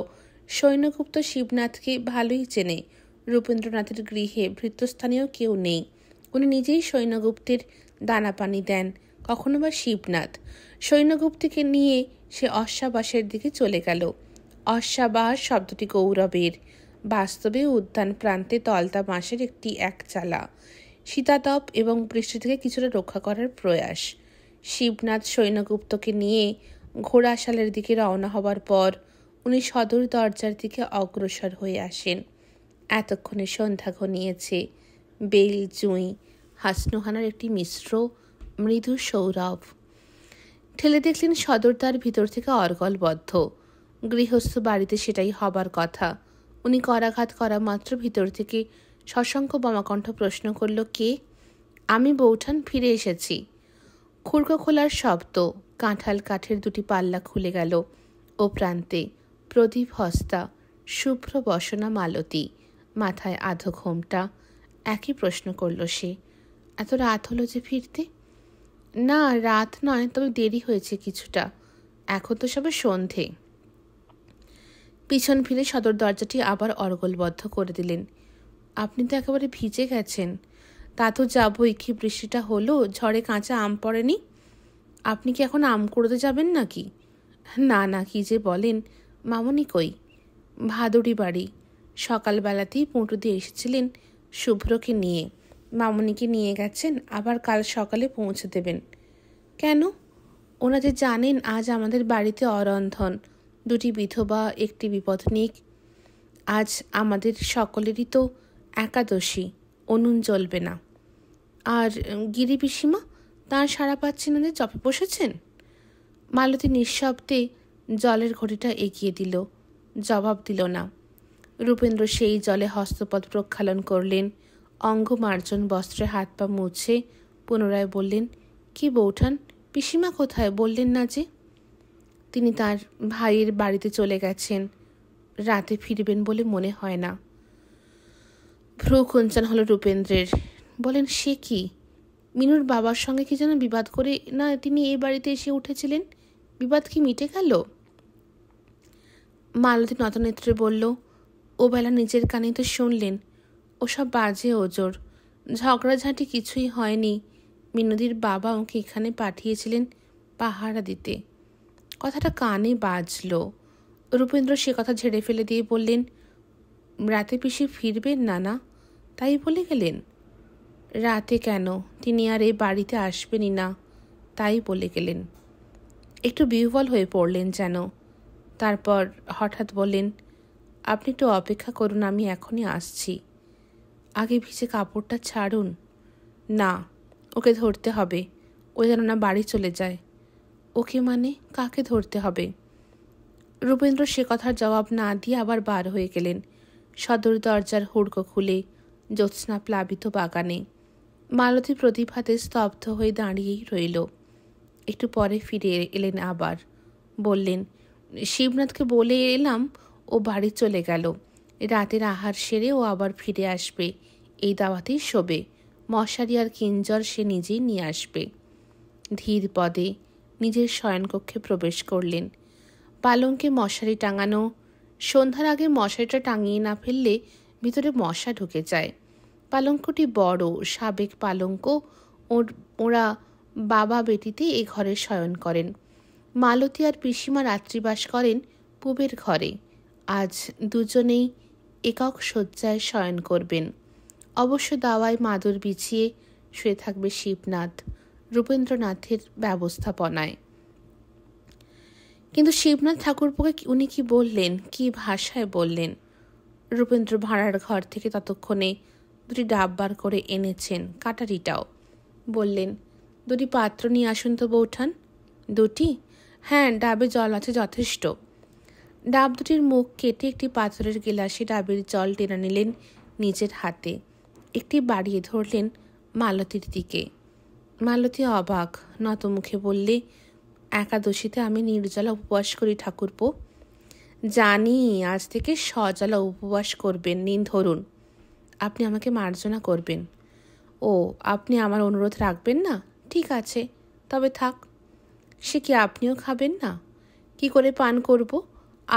সৈন্যগুপ্ত শিবনাথকে ভালোই চেনে রূপেন্দ্রনাথের গৃহে ভৃত্যস্থানীয় কেউ নেই উনি নিজেই সৈন্যগুপ্তের দানা পানি দেন কখনো বা শিবনাথ সৈন্যগুপ্তকে নিয়ে সে অশ্বাবাসের দিকে চলে গেল অশ্বাবাস শব্দটি গৌরবের বাস্তবে উদ্যান প্রান্তে তলতা বাঁশের একটি একচালা শীতাতপ এবং বৃষ্টি থেকে কিছুটা রক্ষা করার প্রয়াস শিবনাথ সৈন্যগুপ্তকে নিয়ে ঘোড়াশালের দিকে রওনা হবার পর উনি সদর দরজার দিকে অগ্রসর হয়ে আসেন এতক্ষণে সন্ধ্যা ঘনিয়েছে বেল জুঁই হাসনুহানার একটি মিশ্র মৃদু সৌরভ ঠেলে দেখলেন সদরদার ভিতর থেকে অর্গলবদ্ধ গৃহস্থ বাড়িতে সেটাই হবার কথা উনি করাঘাত করা মাত্র ভিতর থেকে সশঙ্ক বোমাকণ্ঠ প্রশ্ন করল কে আমি বৌঠান ফিরে এসেছি খুর্গ খোলার শব্দ কাঁঠাল কাঠের দুটি পাল্লা খুলে গেল ও প্রান্তে প্রদীপ হস্তা শুভ্র বসনা মালতী মাথায় আধো ঘোমটা একই প্রশ্ন করল সে এত রাত হলো যে ফিরতে না রাত নয় তবে দেরি হয়েছে কিছুটা এখন তো সবে সন্ধে পিছন ফিরে সদর দরজাটি আবার অর্গলবদ্ধ করে দিলেন আপনি তো একেবারে ভিজে গেছেন তা তো যাবই কি বৃষ্টিটা হলো ঝড়ে কাঁচা আম পড়েনি আপনি কি এখন আম করতে যাবেন নাকি না না কি যে বলেন মামনি কই ভাদুরি বাড়ি সকালবেলাতেই দিয়ে এসেছিলেন শুভ্রকে নিয়ে মামনিকে নিয়ে গেছেন আবার কাল সকালে পৌঁছে দেবেন কেন ওনা যে জানেন আজ আমাদের বাড়িতে অরন্ধন দুটি বিধবা একটি বিপদনিক আজ আমাদের সকলেরই তো একাদশী অনুন জ্বলবে না আর গিরি পিসিমা তাঁর সারা পাচ্ছেন ওদের চপে বসেছেন মালতী নিঃশব্দে জলের ঘটিটা এগিয়ে দিল জবাব দিল না রূপেন্দ্র সেই জলে হস্তপদ প্রক্ষালন করলেন অঙ্গমার্জন বস্ত্রে হাত পা মুছে পুনরায় বললেন কি বৌঠান পিসিমা কোথায় বললেন না যে তিনি তার ভাইয়ের বাড়িতে চলে গেছেন রাতে ফিরবেন বলে মনে হয় না ভ্রু খুঞ্চান হল রূপেন্দ্রের বলেন সে কি মিনুর বাবার সঙ্গে কি যেন বিবাদ করে না তিনি এই বাড়িতে এসে উঠেছিলেন বিবাদ কি মিটে গেল মালতী নতনেত্রে বলল ও বেলা নিজের কানেই তো শুনলেন ওসব বাজে ওজোর ঝগড়াঝাঁটি কিছুই হয়নি মিনতির বাবা ওকে এখানে পাঠিয়েছিলেন পাহারা দিতে কথাটা কানে বাজল রূপেন্দ্র সে কথা ঝেড়ে ফেলে দিয়ে বললেন রাতে পিসি ফিরবেন না না তাই বলে গেলেন রাতে কেন তিনি আর এই বাড়িতে আসবেনই না তাই বলে গেলেন একটু বিহ্বল হয়ে পড়লেন যেন তারপর হঠাৎ বললেন আপনি একটু অপেক্ষা করুন আমি এখনই আসছি আগে ভিজে কাপড়টা ছাড়ুন না ওকে ধরতে হবে ও যেন না বাড়ি চলে যায় ওকে মানে কাকে ধরতে হবে রূপেন্দ্র সে কথার জবাব না দিয়ে আবার বার হয়ে গেলেন সদর দরজার হুড়কো খুলে জ্যোৎস্না প্লাবিত বাগানে মালতী প্রদীপ হাতে স্তব্ধ হয়ে দাঁড়িয়েই রইল একটু পরে ফিরে এলেন আবার বললেন শিবনাথকে বলে এলাম ও বাড়ি চলে গেল রাতের আহার সেরে ও আবার ফিরে আসবে এই দাওয়াতেই শোবে মশারি আর কিঞ্জর সে নিজেই নিয়ে আসবে ধীর পদে নিজের শয়নকক্ষে প্রবেশ করলেন পালঙ্কে মশারি টাঙানো সন্ধ্যার আগে মশারিটা টাঙিয়ে না ফেললে ভিতরে মশা ঢুকে যায় পালঙ্কটি বড় সাবেক পালঙ্ক ওর ওরা বাবা বেটিতে এ ঘরে শয়ন করেন মালতী আর পিসিমা রাত্রিবাস করেন পুবের ঘরে আজ দুজনেই একক শয্যায় শয়ন করবেন অবশ্য দাওয়ায় মাদুর বিছিয়ে শুয়ে থাকবে শিবনাথ রূপেন্দ্রনাথের ব্যবস্থাপনায় কিন্তু শিবনাথ ঠাকুরপোকে উনি কি বললেন কি ভাষায় বললেন রূপেন্দ্র ভাড়ার ঘর থেকে ততক্ষণে দুটি ডাববার করে এনেছেন কাটারিটাও বললেন দুটি পাত্র নিয়ে আসুন তো বৌঠান দুটি হ্যাঁ ডাবে জল আছে যথেষ্ট ডাব দুটির মুখ কেটে একটি পাথরের গিলাসে ডাবের জল টেনে নিলেন নিজের হাতে একটি বাড়িয়ে ধরলেন মালতীর দিকে মালতী অবাক নত মুখে বললে একাদশীতে আমি নির্জলা উপবাস করি ঠাকুরপো জানি আজ থেকে সজলা উপবাস করবেন নিন ধরুন আপনি আমাকে মার্জনা করবেন ও আপনি আমার অনুরোধ রাখবেন না ঠিক আছে তবে থাক সে কি আপনিও খাবেন না কি করে পান করবো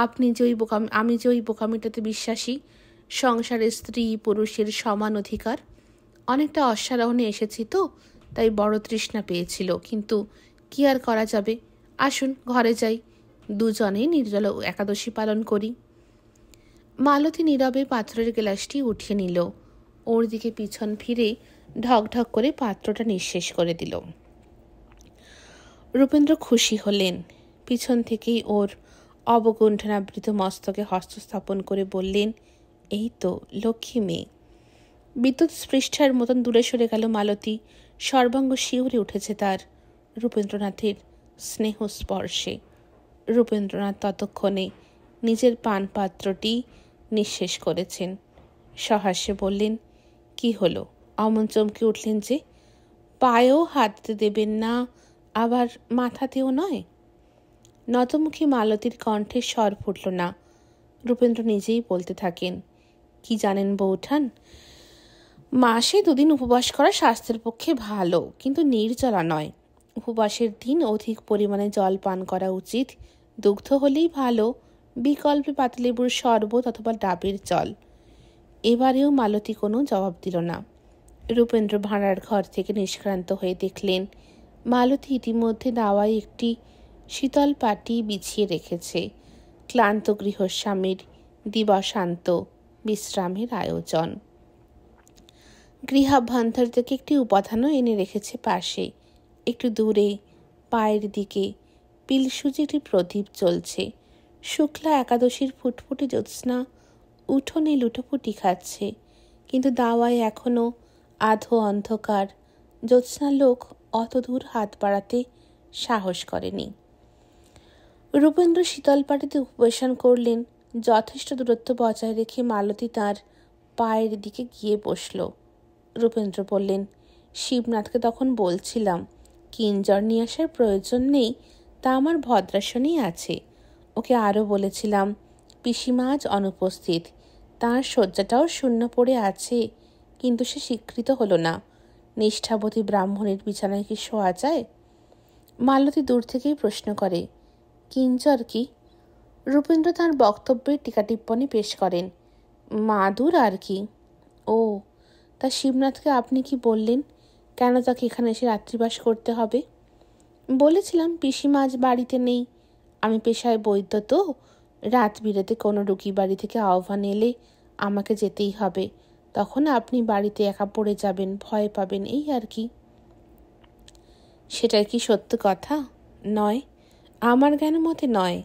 আপনি যে ওই বোকামি আমি যে ওই বোকামিটাতে বিশ্বাসী সংসারে স্ত্রী পুরুষের সমান অধিকার অনেকটা অশ্বারোহণে এসেছি তো তাই বড় তৃষ্ণা পেয়েছিল কিন্তু কি আর করা যাবে আসুন ঘরে যাই দুজনেই নির্জল একাদশী পালন করি মালতী নীরবে পাত্রের গ্লাসটি উঠিয়ে নিল ওর দিকে পিছন ফিরে ঢক ঢক করে পাত্রটা নিঃশেষ করে দিল রূপেন্দ্র খুশি হলেন পিছন থেকেই ওর অবগুণ্ঠনাবৃত মস্তকে হস্তস্থাপন করে বললেন এই তো লক্ষ্মী মেয়ে বিদ্যুৎ স্পৃষ্ঠার মতন দূরে সরে গেল মালতী সর্বাঙ্গ শিউরে উঠেছে তার রূপেন্দ্রনাথের স্নেহ স্পর্শে রূপেন্দ্রনাথ ততক্ষণে নিজের পানপাত্রটি নিঃশেষ করেছেন সহাস্যে বললেন কি হলো অমন চমকে উঠলেন যে পায়েও হাতে দেবেন না আবার মাথাতেও নয় নতমুখী মালতীর কণ্ঠে স্বর ফুটল না রূপেন্দ্র নিজেই বলতে থাকেন কি জানেন বৌঠান মাসে দুদিন উপবাস করা স্বাস্থ্যের পক্ষে ভালো কিন্তু নির্জলা নয় উপবাসের দিন অধিক পরিমাণে জল পান করা উচিত দুগ্ধ হলেই ভালো বিকল্পে পাতলেবুর শরবত অথবা ডাবের জল এবারেও মালতী কোনো জবাব দিল না রূপেন্দ্র ভাঁড়ার ঘর থেকে নিষ্ক্রান্ত হয়ে দেখলেন মালতী ইতিমধ্যে দাওয়ায় একটি শীতল পাটি বিছিয়ে রেখেছে ক্লান্ত গৃহস্বামীর দিবাশান্ত বিশ্রামের আয়োজন গৃহাভ্যন্তর থেকে একটি উপাদানও এনে রেখেছে পাশে একটু দূরে পায়ের দিকে পিলসুজিটি প্রদীপ চলছে শুক্লা একাদশীর ফুটফুটে জ্যোৎস্না উঠোনে লুটোপুটি খাচ্ছে কিন্তু দাওয়ায় এখনও আধো অন্ধকার জ্যোৎস্না লোক অত দূর হাত বাড়াতে সাহস করেনি রূপেন্দ্র শীতল পাটিতে উপবেশন করলেন যথেষ্ট দূরত্ব বজায় রেখে মালতী তার পায়ের দিকে গিয়ে বসল রূপেন্দ্র বললেন শিবনাথকে তখন বলছিলাম কিঞ্জর নিয়ে আসার প্রয়োজন নেই তা আমার ভদ্রাসনেই আছে ওকে আরও বলেছিলাম পিসিমাজ অনুপস্থিত তাঁর শয্যাটাও শূন্য পড়ে আছে কিন্তু সে স্বীকৃত হলো না নিষ্ঠাবতী ব্রাহ্মণের বিছানায় কি শোয়া যায় মালতী দূর থেকেই প্রশ্ন করে কিঞ্চর কি রূপেন্দ্র তাঁর বক্তব্যে টিপ্পণী পেশ করেন মাদুর আর কি ও তা শিবনাথকে আপনি কি বললেন কেন তাকে এখানে এসে রাত্রিবাস করতে হবে বলেছিলাম পিসিমা আজ বাড়িতে নেই আমি পেশায় বৈদ্য তো রাত বিরেতে কোনো রুগী বাড়ি থেকে আহ্বান এলে আমাকে যেতেই হবে তখন আপনি বাড়িতে একা পড়ে যাবেন ভয় পাবেন এই আর কি সেটাই কি সত্য কথা নয় আমার জ্ঞান মতে নয়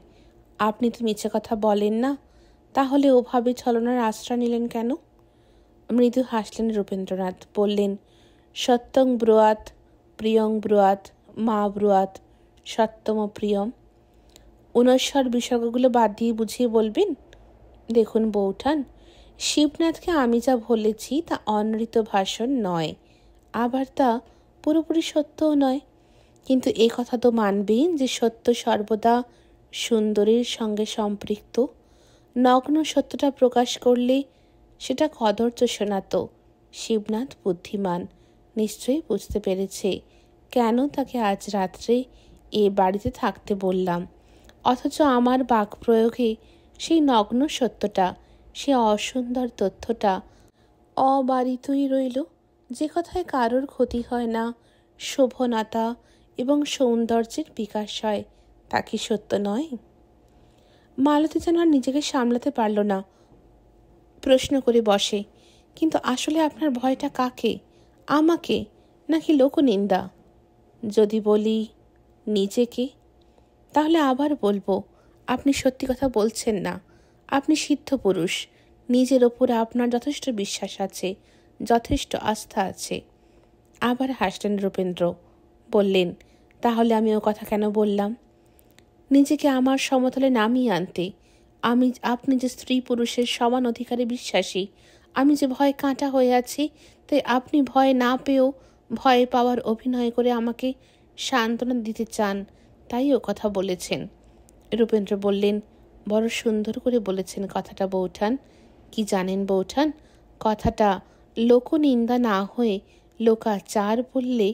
আপনি তো মিছে কথা বলেন না তাহলে ওভাবে ছলনার আশ্রয় নিলেন কেন মৃদু হাসলেন রূপেন্দ্রনাথ বললেন সত্যং ব্রুয়াত প্রিয়ং ব্রুয়াত মা ব্রুয়াত সত্যম প্রিয়ম উনস্বর বিসর্গগুলো বাদ দিয়ে বুঝিয়ে বলবেন দেখুন বৌঠান শিবনাথকে আমি যা বলেছি তা অনৃত ভাষণ নয় আবার তা পুরোপুরি সত্যও নয় কিন্তু এই কথা তো মানবেই যে সত্য সর্বদা সুন্দরীর সঙ্গে সম্পৃক্ত নগ্ন সত্যটা প্রকাশ করলে সেটা কদর্য শোনাত শিবনাথ বুদ্ধিমান নিশ্চয়ই বুঝতে পেরেছে কেন তাকে আজ রাত্রে এ বাড়িতে থাকতে বললাম অথচ আমার বাক প্রয়োগে সেই নগ্ন সত্যটা সে অসুন্দর তথ্যটা অবারিতই রইল যে কথায় কারোর ক্ষতি হয় না শোভনতা এবং সৌন্দর্যের বিকাশ হয় তা কি সত্য নয় মালতী যেন আর নিজেকে সামলাতে পারল না প্রশ্ন করে বসে কিন্তু আসলে আপনার ভয়টা কাকে আমাকে নাকি লোকনিন্দা যদি বলি নিজেকে তাহলে আবার বলবো আপনি সত্যি কথা বলছেন না আপনি সিদ্ধ পুরুষ নিজের ওপরে আপনার যথেষ্ট বিশ্বাস আছে যথেষ্ট আস্থা আছে আবার হাসলেন রূপেন্দ্র বললেন তাহলে আমি ও কথা কেন বললাম নিজেকে আমার সমতলে নামিয়ে আনতে আমি আপনি যে স্ত্রী পুরুষের সমান অধিকারে বিশ্বাসী আমি যে ভয়ে কাঁটা হয়ে আছি তাই আপনি ভয় না পেয়েও ভয়ে পাওয়ার অভিনয় করে আমাকে সান্ত্বনা দিতে চান তাই ও কথা বলেছেন রূপেন্দ্র বললেন বড় সুন্দর করে বলেছেন কথাটা বৌঠান কি জানেন বৌঠান কথাটা লোকনিন্দা না হয়ে লোকাচার বললে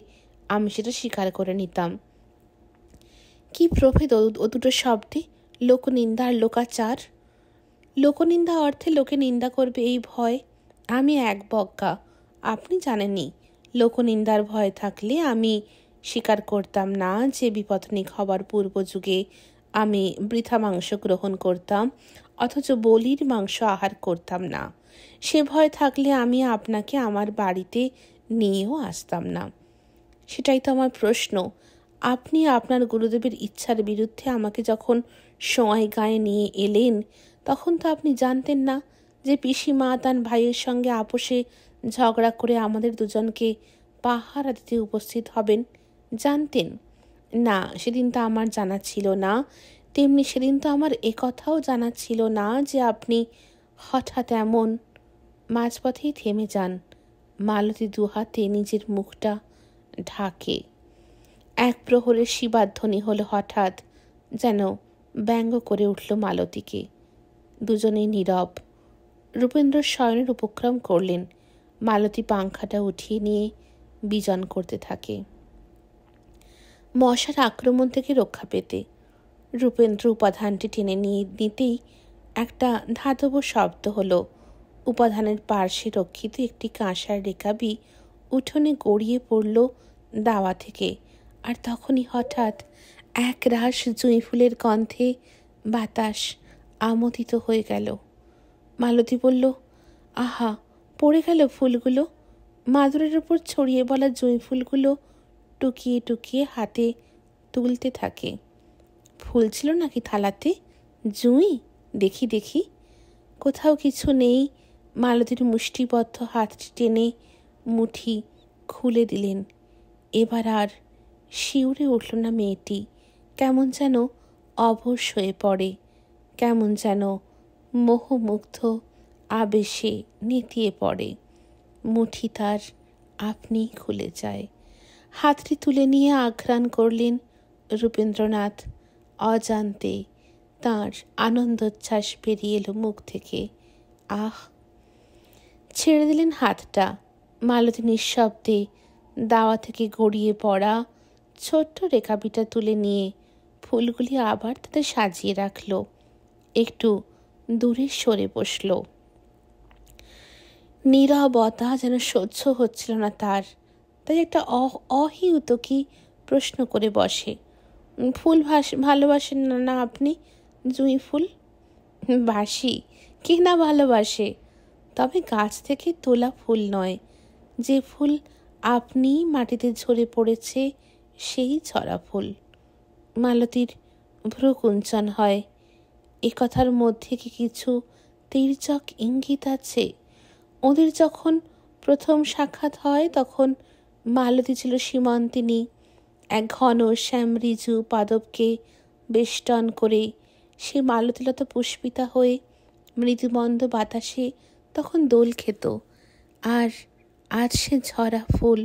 আমি সেটা স্বীকার করে নিতাম কি প্রভেদ ও দুটো শব্দে লোকনিন্দা আর লোকাচার লোকনিন্দা অর্থে লোকে নিন্দা করবে এই ভয় আমি এক বজ্ঞা আপনি জানেনই লোকনিন্দার ভয় থাকলে আমি স্বীকার করতাম না যে বিপথনিক হবার পূর্বযুগে আমি বৃথা মাংস গ্রহণ করতাম অথচ বলির মাংস আহার করতাম না সে ভয় থাকলে আমি আপনাকে আমার বাড়িতে নিয়েও আসতাম না সেটাই তো আমার প্রশ্ন আপনি আপনার গুরুদেবের ইচ্ছার বিরুদ্ধে আমাকে যখন সময় গায়ে নিয়ে এলেন তখন তো আপনি জানতেন না যে পিসিমা তান ভাইয়ের সঙ্গে আপোষে ঝগড়া করে আমাদের দুজনকে পাহারা দিতে উপস্থিত হবেন জানতেন না সেদিন তো আমার জানা ছিল না তেমনি সেদিন তো আমার একথাও জানা ছিল না যে আপনি হঠাৎ এমন মাঝপথেই থেমে যান মালতী দুহাতে নিজের মুখটা ঢাকে এক প্রহরে শিবাধ্বনি হল হঠাৎ যেন ব্যঙ্গ করে উঠল মালতীকে দুজনেই নীরব রূপেন্দ্র শয়নের উপক্রম করলেন মালতী পাংখাটা উঠিয়ে নিয়ে বিজন করতে থাকে মশার আক্রমণ থেকে রক্ষা পেতে রূপেন্দ্র উপাদানটি টেনে নিয়ে নিতেই একটা ধাতব শব্দ হলো উপাদানের পার্শ্বে রক্ষিত একটি কাঁসার রেখাবি উঠোনে গড়িয়ে পড়ল দাওয়া থেকে আর তখনই হঠাৎ এক রাস জুঁই ফুলের গন্ধে বাতাস আমোদিত হয়ে গেল মালতী বলল আহা পড়ে গেল ফুলগুলো মাদুরের ওপর ছড়িয়ে বলা জুঁই ফুলগুলো টুকিয়ে টুকিয়ে হাতে তুলতে থাকে ফুল ছিল নাকি থালাতে জুঁই দেখি দেখি কোথাও কিছু নেই মালতীর মুষ্টিবদ্ধ হাতটি টেনে মুঠি খুলে দিলেন এবার আর শিউরে উঠল না মেয়েটি কেমন যেন অবশ হয়ে পড়ে কেমন যেন মোহমুগ্ধ আবেশে নেতিয়ে পড়ে মুঠি তার আপনিই খুলে যায় হাতটি তুলে নিয়ে আঘ্রাণ করলেন রূপেন্দ্রনাথ অজান্তে তাঁর আনন্দোচ্ছ্বাস বেরিয়ে এলো মুখ থেকে আহ ছেড়ে দিলেন হাতটা মালতী নিঃশব্দে দাওয়া থেকে গড়িয়ে পড়া ছোট্ট রেখাবিটা তুলে নিয়ে ফুলগুলি আবার তাতে সাজিয়ে রাখল একটু দূরে সরে বসল নীরবতা যেন সহ্য হচ্ছিল না তার তাই একটা অহিউত কি প্রশ্ন করে বসে ফুল ভালোবাসেন না না আপনি জুঁই ফুল বাসি কে না ভালোবাসে তবে গাছ থেকে তোলা ফুল নয় যে ফুল আপনিই মাটিতে ঝরে পড়েছে সেই ছড়া ফুল মালতীর ভ্রুকুঞ্চন হয় এ কথার মধ্যে কি কিছু তীর্যক ইঙ্গিত আছে ওদের যখন প্রথম সাক্ষাৎ হয় তখন মালতী ছিল সীমান্তিনী এক ঘন শ্যামরিজু পাদবকে বেষ্টন করে সে মালতীলত পুষ্পিতা হয়ে মৃদুমন্দ বাতাসে তখন দোল খেত আর আজ সে ঝরা ফুল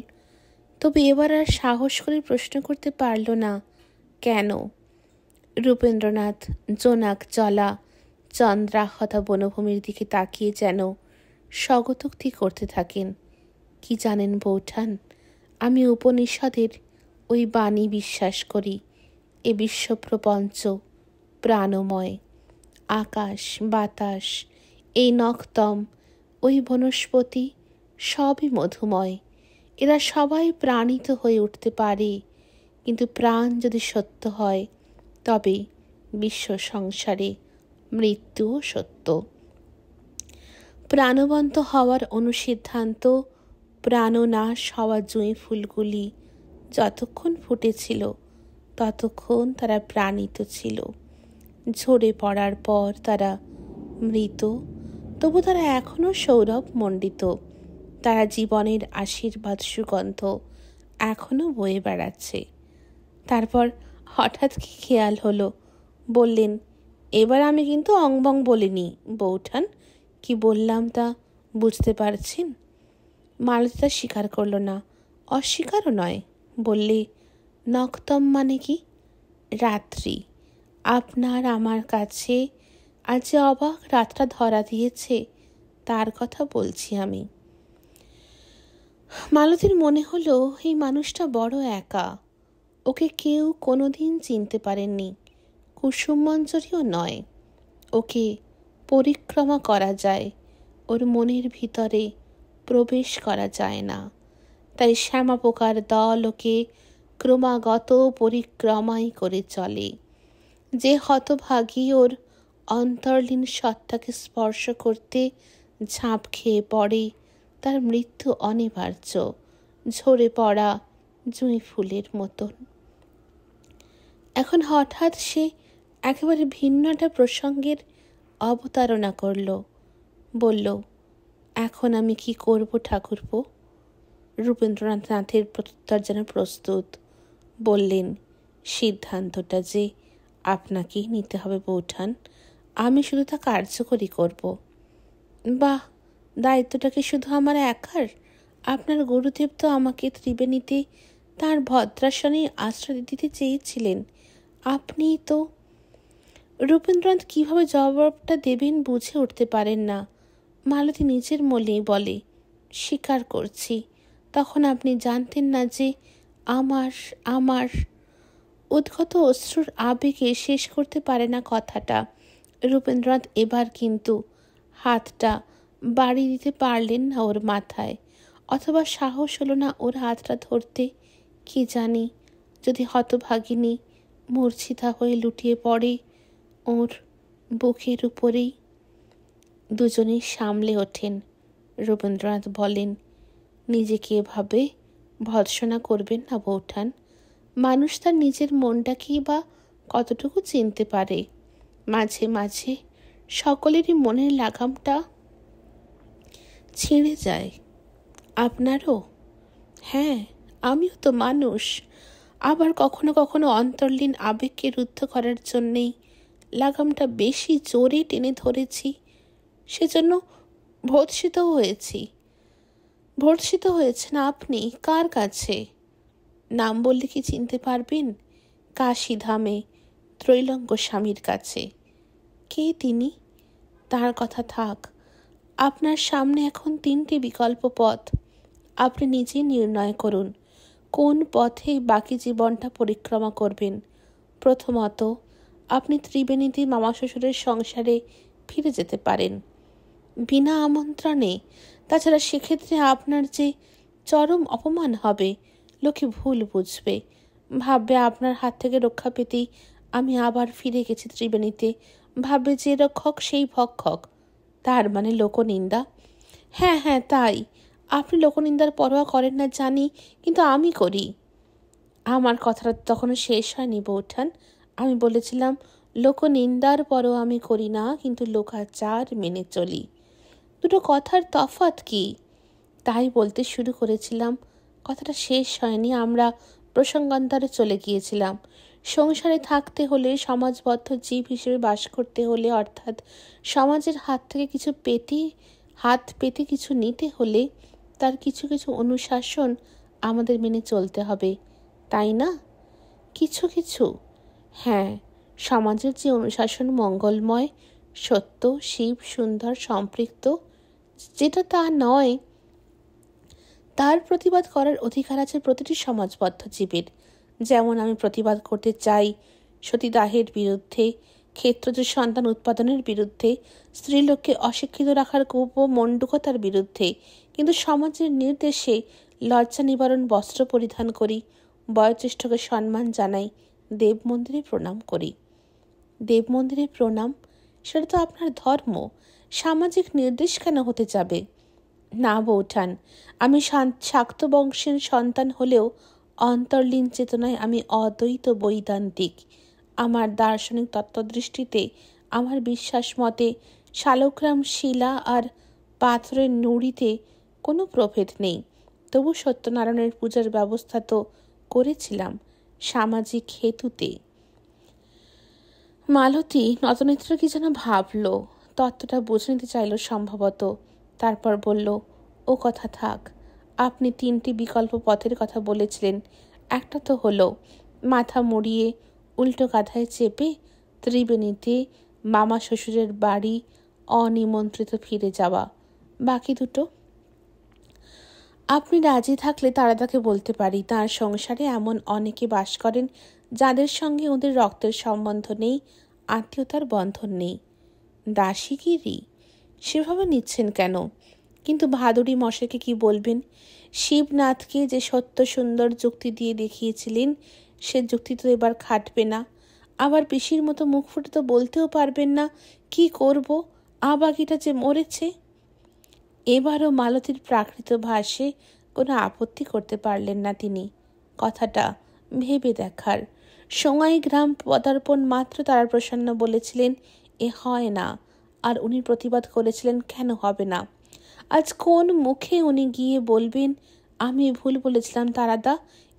তবে এবার আর সাহস করে প্রশ্ন করতে পারল না কেন রূপেন্দ্রনাথ জোনাক জলা চন্দ্রাহতা বনভূমির দিকে তাকিয়ে যেন স্বগতোক্তি করতে থাকেন কি জানেন বৌঠান আমি উপনিষদের ওই বাণী বিশ্বাস করি এ বিশ্বপ্রপঞ্চ প্রাণময় আকাশ বাতাস এই নক্তম ওই বনস্পতি সবই মধুময় এরা সবাই প্রাণিত হয়ে উঠতে পারে কিন্তু প্রাণ যদি সত্য হয় তবে বিশ্ব সংসারে মৃত্যুও সত্য প্রাণবন্ত হওয়ার অনুসিদ্ধান্ত প্রাণনাশ হওয়া জুঁই ফুলগুলি যতক্ষণ ফুটেছিল ততক্ষণ তারা প্রাণিত ছিল ঝরে পড়ার পর তারা মৃত তবু তারা এখনও সৌরভ মণ্ডিত তারা জীবনের আশীর্বাদ সুগন্ধ এখনও বয়ে বেড়াচ্ছে তারপর হঠাৎ কি খেয়াল হলো বললেন এবার আমি কিন্তু অংবং বলিনি বৌঠান কি বললাম তা বুঝতে পারছেন মালতী স্বীকার করল না অস্বীকারও নয় বললে নক্তম মানে কি রাত্রি আপনার আমার কাছে আজ অবাক রাতটা ধরা দিয়েছে তার কথা বলছি আমি মালতীর মনে হলো এই মানুষটা বড় একা ওকে কেউ কোনোদিন চিনতে পারেননি কুসুম মঞ্চরীও নয় ওকে পরিক্রমা করা যায় ওর মনের ভিতরে প্রবেশ করা যায় না তাই শ্যামাপোকার দল ওকে ক্রমাগত পরিক্রমাই করে চলে যে হতভাগী ওর অন্তর্লীন সত্তাকে স্পর্শ করতে ঝাঁপ খেয়ে পড়ে তার মৃত্যু অনিবার্য ঝরে পড়া জুঁই ফুলের মতন এখন হঠাৎ সে একেবারে ভিন্নটা প্রসঙ্গের অবতারণা করল বলল এখন আমি কি করব ঠাকুরপো রবীন্দ্রনাথ নাথের প্রত্যুত্তর যেন প্রস্তুত বললেন সিদ্ধান্তটা যে আপনাকেই নিতে হবে বৌঠান আমি শুধু তা কার্যকরী করব বাহ দায়িত্বটা কি শুধু আমার একার আপনার গুরুদেব তো আমাকে ত্রিবেণীতে তার ভদ্রাসনে আশ্রয় দিতে চেয়েছিলেন আপনি তো রূপেন্দ্রনাথ কিভাবে জবাবটা দেবেন বুঝে উঠতে পারেন না মালতি নিজের মলেই বলে স্বীকার করছি তখন আপনি জানতেন না যে আমার আমার উদ্গত অশ্রুর আবেগে শেষ করতে পারে না কথাটা রূপেন্দ্রনাথ এবার কিন্তু হাতটা বাড়ি দিতে পারলেন না ওর মাথায় অথবা সাহস হলো না ওর হাতটা ধরতে কি জানি যদি হতভাগিনী মূর্ছিতা হয়ে লুটিয়ে পড়ে ওর বুকের উপরেই দুজনেই সামলে ওঠেন রবীন্দ্রনাথ বলেন নিজেকে এভাবে ভৎসনা করবেন না বৌঠান মানুষ তার নিজের মনটাকেই বা কতটুকু চিনতে পারে মাঝে মাঝে সকলেরই মনের লাগামটা ছিঁড়ে যায় আপনারও হ্যাঁ আমিও তো মানুষ আবার কখনো কখনো অন্তর্লীন আবেগকে রুদ্ধ করার জন্যেই লাগামটা বেশি জোরে টেনে ধরেছি সেজন্য ভর্ষিত হয়েছি ভর্ষিত হয়েছেন আপনি কার কাছে নাম বললে কি চিনতে পারবেন কাশিধামে ত্রৈলঙ্গ স্বামীর কাছে কে তিনি তার কথা থাক আপনার সামনে এখন তিনটি বিকল্প পথ আপনি নিজে নির্ণয় করুন কোন পথে বাকি জীবনটা পরিক্রমা করবেন প্রথমত আপনি ত্রিবেণীতে মামা শ্বশুরের সংসারে ফিরে যেতে পারেন বিনা আমন্ত্রণে তাছাড়া সেক্ষেত্রে আপনার যে চরম অপমান হবে লোকে ভুল বুঝবে ভাববে আপনার হাত থেকে রক্ষা পেতেই আমি আবার ফিরে গেছি ত্রিবেণীতে ভাববে যে রক্ষক সেই ভক্ষক তার মানে লোকনিন্দা হ্যাঁ হ্যাঁ তাই আপনি লোকনিন্দার পরোয়া করেন না জানি কিন্তু আমি করি আমার কথাটা তখনও শেষ হয়নি বৌঠান আমি বলেছিলাম লোকনিন্দার পরও আমি করি না কিন্তু লোকাচার মেনে চলি দুটো কথার তফাত কি তাই বলতে শুরু করেছিলাম কথাটা শেষ হয়নি আমরা প্রসঙ্গান্তরে চলে গিয়েছিলাম সংসারে থাকতে হলে সমাজবদ্ধ জীব হিসেবে বাস করতে হলে অর্থাৎ সমাজের হাত থেকে কিছু পেতে হাত পেতে কিছু নিতে হলে তার কিছু কিছু অনুশাসন আমাদের মেনে চলতে হবে তাই না কিছু কিছু হ্যাঁ সমাজের যে অনুশাসন মঙ্গলময় সত্য শিব সুন্দর সম্পৃক্ত যেটা তা নয় তার প্রতিবাদ করার অধিকার আছে প্রতিটি সমাজবদ্ধ জীবের যেমন আমি প্রতিবাদ করতে চাই সতীদাহের বিরুদ্ধে ক্ষেত্রজ সন্তান উৎপাদনের বিরুদ্ধে স্ত্রীলোককে অশিক্ষিত রাখার মণ্ডুকতার বিরুদ্ধে কিন্তু সমাজের নির্দেশে লজ্জা নিবারণ বস্ত্র পরিধান করি বয়োজ্যেষ্ঠকে সম্মান জানাই দেব মন্দিরে প্রণাম করি দেব মন্দিরে প্রণাম সেটা তো আপনার ধর্ম সামাজিক নির্দেশ কেন হতে যাবে না বৌঠান আমি শাক্ত বংশের সন্তান হলেও অন্তর্লীন চেতনায় আমি অদ্বৈত বৈদান্তিক আমার দার্শনিক তত্ত্বদৃষ্টিতে আমার বিশ্বাস মতে শালগ্রাম শিলা আর পাথরের নুড়িতে কোনো প্রভেদ নেই তবু সত্যনারায়ণের পূজার ব্যবস্থা তো করেছিলাম সামাজিক হেতুতে মালতী নতনেত্র কি যেন ভাবল তত্ত্বটা বুঝে নিতে চাইল সম্ভবত তারপর বলল ও কথা থাক আপনি তিনটি বিকল্প পথের কথা বলেছিলেন একটা তো হলো মাথা মুড়িয়ে উল্টো কাঁধায় চেপে ত্রিবেণীতে মামা শ্বশুরের বাড়ি অনিমন্ত্রিত ফিরে যাওয়া বাকি দুটো আপনি রাজি থাকলে তারা তাকে বলতে পারি তার সংসারে এমন অনেকে বাস করেন যাদের সঙ্গে ওদের রক্তের সম্বন্ধ নেই আত্মীয়তার বন্ধন নেই দাসিগিরি সেভাবে নিচ্ছেন কেন কিন্তু ভাদুরী মশাকে কি বলবেন শিবনাথকে যে সত্য সুন্দর যুক্তি দিয়ে দেখিয়েছিলেন সে যুক্তি তো এবার খাটবে না আবার পিসির মতো মুখ ফুটে তো বলতেও পারবেন না কি করব আবাগিটা যে মরেছে এবারও মালতীর প্রাকৃত ভাষে কোনো আপত্তি করতে পারলেন না তিনি কথাটা ভেবে দেখার সোঙাই গ্রাম পদার্পণ মাত্র তারা প্রসন্ন বলেছিলেন এ হয় না আর উনি প্রতিবাদ করেছিলেন কেন হবে না আজ কোন মুখে উনি গিয়ে বলবেন আমি ভুল বলেছিলাম তারাদা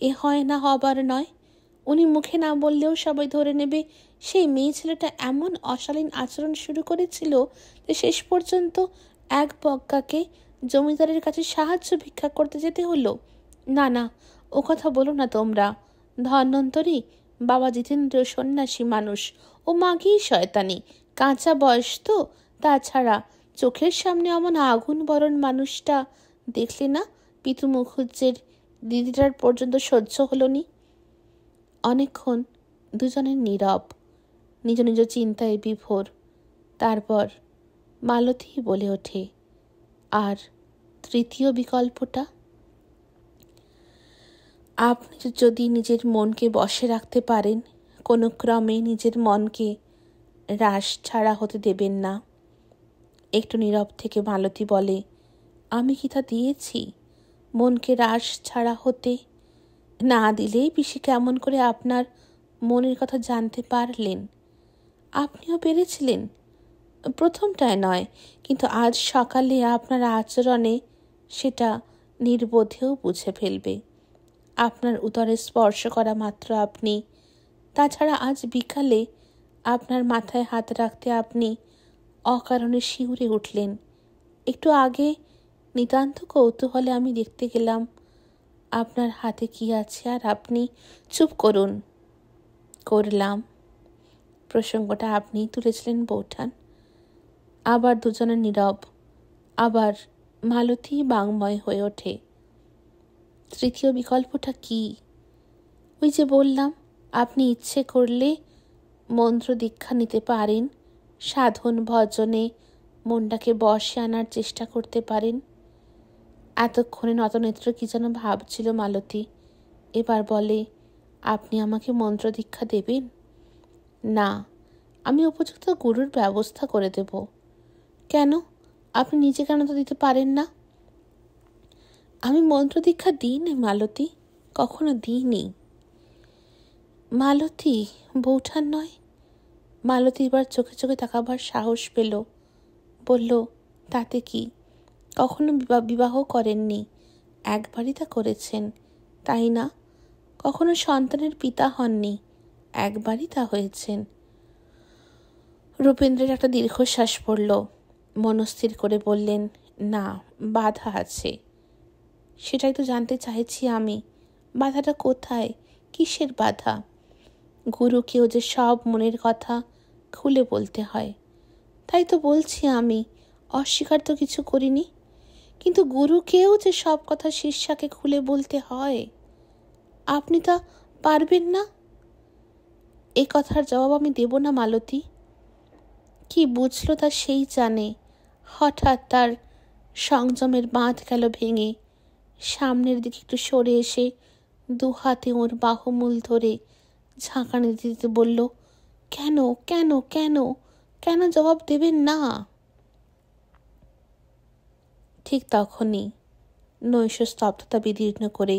এ হয় না হবার নয় উনি মুখে না বললেও সবাই ধরে নেবে সেই মেয়ে ছেলেটা এমন অশালীন আচরণ শুরু করেছিল যে শেষ পর্যন্ত এক বজ্ঞাকে জমিদারের কাছে সাহায্য ভিক্ষা করতে যেতে হলো না না ও কথা বলো না তোমরা ধন্বন্তরী বাবা জিতেন্দ্র সন্ন্যাসী মানুষ ও মাগি শয়তানি কাঁচা বয়স তো তাছাড়া চোখের সামনে অমন আগুন বরণ মানুষটা দেখলে না পিতু মুখুজ্জের দিদিটার পর্যন্ত সহ্য হলো নি অনেকক্ষণ দুজনের নীরব নিজ নিজ চিন্তায় বিভোর তারপর মালতী বলে ওঠে আর তৃতীয় বিকল্পটা আপনি যদি নিজের মনকে বসে রাখতে পারেন কোনো ক্রমে নিজের মনকে রাস ছাড়া হতে দেবেন না একটু নীরব থেকে মালতি বলে আমি কি তা দিয়েছি মনকে রাস ছাড়া হতে না দিলেই পিসি কেমন করে আপনার মনের কথা জানতে পারলেন আপনিও পেরেছিলেন প্রথমটায় নয় কিন্তু আজ সকালে আপনার আচরণে সেটা নির্বোধেও বুঝে ফেলবে আপনার উদরে স্পর্শ করা মাত্র আপনি তাছাড়া আজ বিকালে আপনার মাথায় হাত রাখতে আপনি অকারণে শিউরে উঠলেন একটু আগে নিতান্ত কৌতূহলে আমি দেখতে গেলাম আপনার হাতে কি আছে আর আপনি চুপ করুন করলাম প্রসঙ্গটা আপনিই তুলেছিলেন বৌঠান আবার দুজনে নীরব আবার মালতী বাংময় হয়ে ওঠে তৃতীয় বিকল্পটা কি ওই যে বললাম আপনি ইচ্ছে করলে মন্ত্র দীক্ষা নিতে পারেন সাধন ভজনে মনটাকে বসে আনার চেষ্টা করতে পারেন এতক্ষণে নতনেত্র কি যেন ভাবছিল মালতী এবার বলে আপনি আমাকে মন্ত্র দীক্ষা দেবেন না আমি উপযুক্ত গুরুর ব্যবস্থা করে দেব কেন আপনি নিজে কেন তো দিতে পারেন না আমি মন্ত্র দীক্ষা নি মালতী কখনো দিইনি মালতী বৌঠার নয় মালতী এবার চোখে চোখে তাকাবার সাহস পেল বলল তাতে কি কখনো বিবাহ করেননি একবারই তা করেছেন তাই না কখনো সন্তানের পিতা হননি একবারই তা হয়েছেন রূপেন্দ্রের একটা দীর্ঘশ্বাস পড়ল মনস্থির করে বললেন না বাধা আছে সেটাই তো জানতে চাইছি আমি বাধাটা কোথায় কিসের বাধা গুরুকেও যে সব মনের কথা খুলে বলতে হয় তাই তো বলছি আমি অস্বীকার তো কিছু করিনি কিন্তু গুরুকেও যে সব কথা শিষ্যাকে খুলে বলতে হয় আপনি তা পারবেন না এ কথার জবাব আমি দেব না মালতী কি বুঝল তা সেই জানে হঠাৎ তার সংযমের বাঁধ গেল ভেঙে সামনের দিকে একটু সরে এসে দু হাতে ওর বাহুমূল ধরে ঝাঁকানি দিতে বলল কেন কেন কেন কেন জবাব দেবেন না ঠিক তখনই নৈশ স্তব্ধতা বিদীর্ণ করে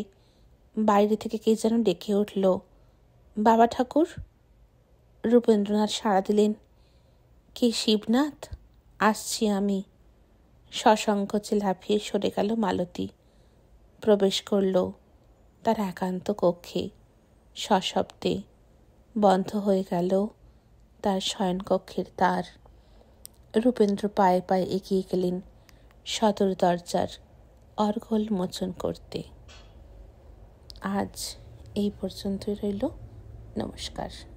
বাইরে থেকে কে যেন ডেকে উঠল বাবা ঠাকুর রূপেন্দ্রনাথ সাড়া দিলেন কে শিবনাথ আসছি আমি সসংকোচে লাফিয়ে সরে গেল মালতী প্রবেশ করল তার একান্ত কক্ষে সশব্দে বন্ধ হয়ে গেল তার শয়নকক্ষের তার রূপেন্দ্র পায়ে পায়ে এগিয়ে গেলেন সদর দরজার অর্ঘল মোচন করতে আজ এই পর্যন্তই রইল নমস্কার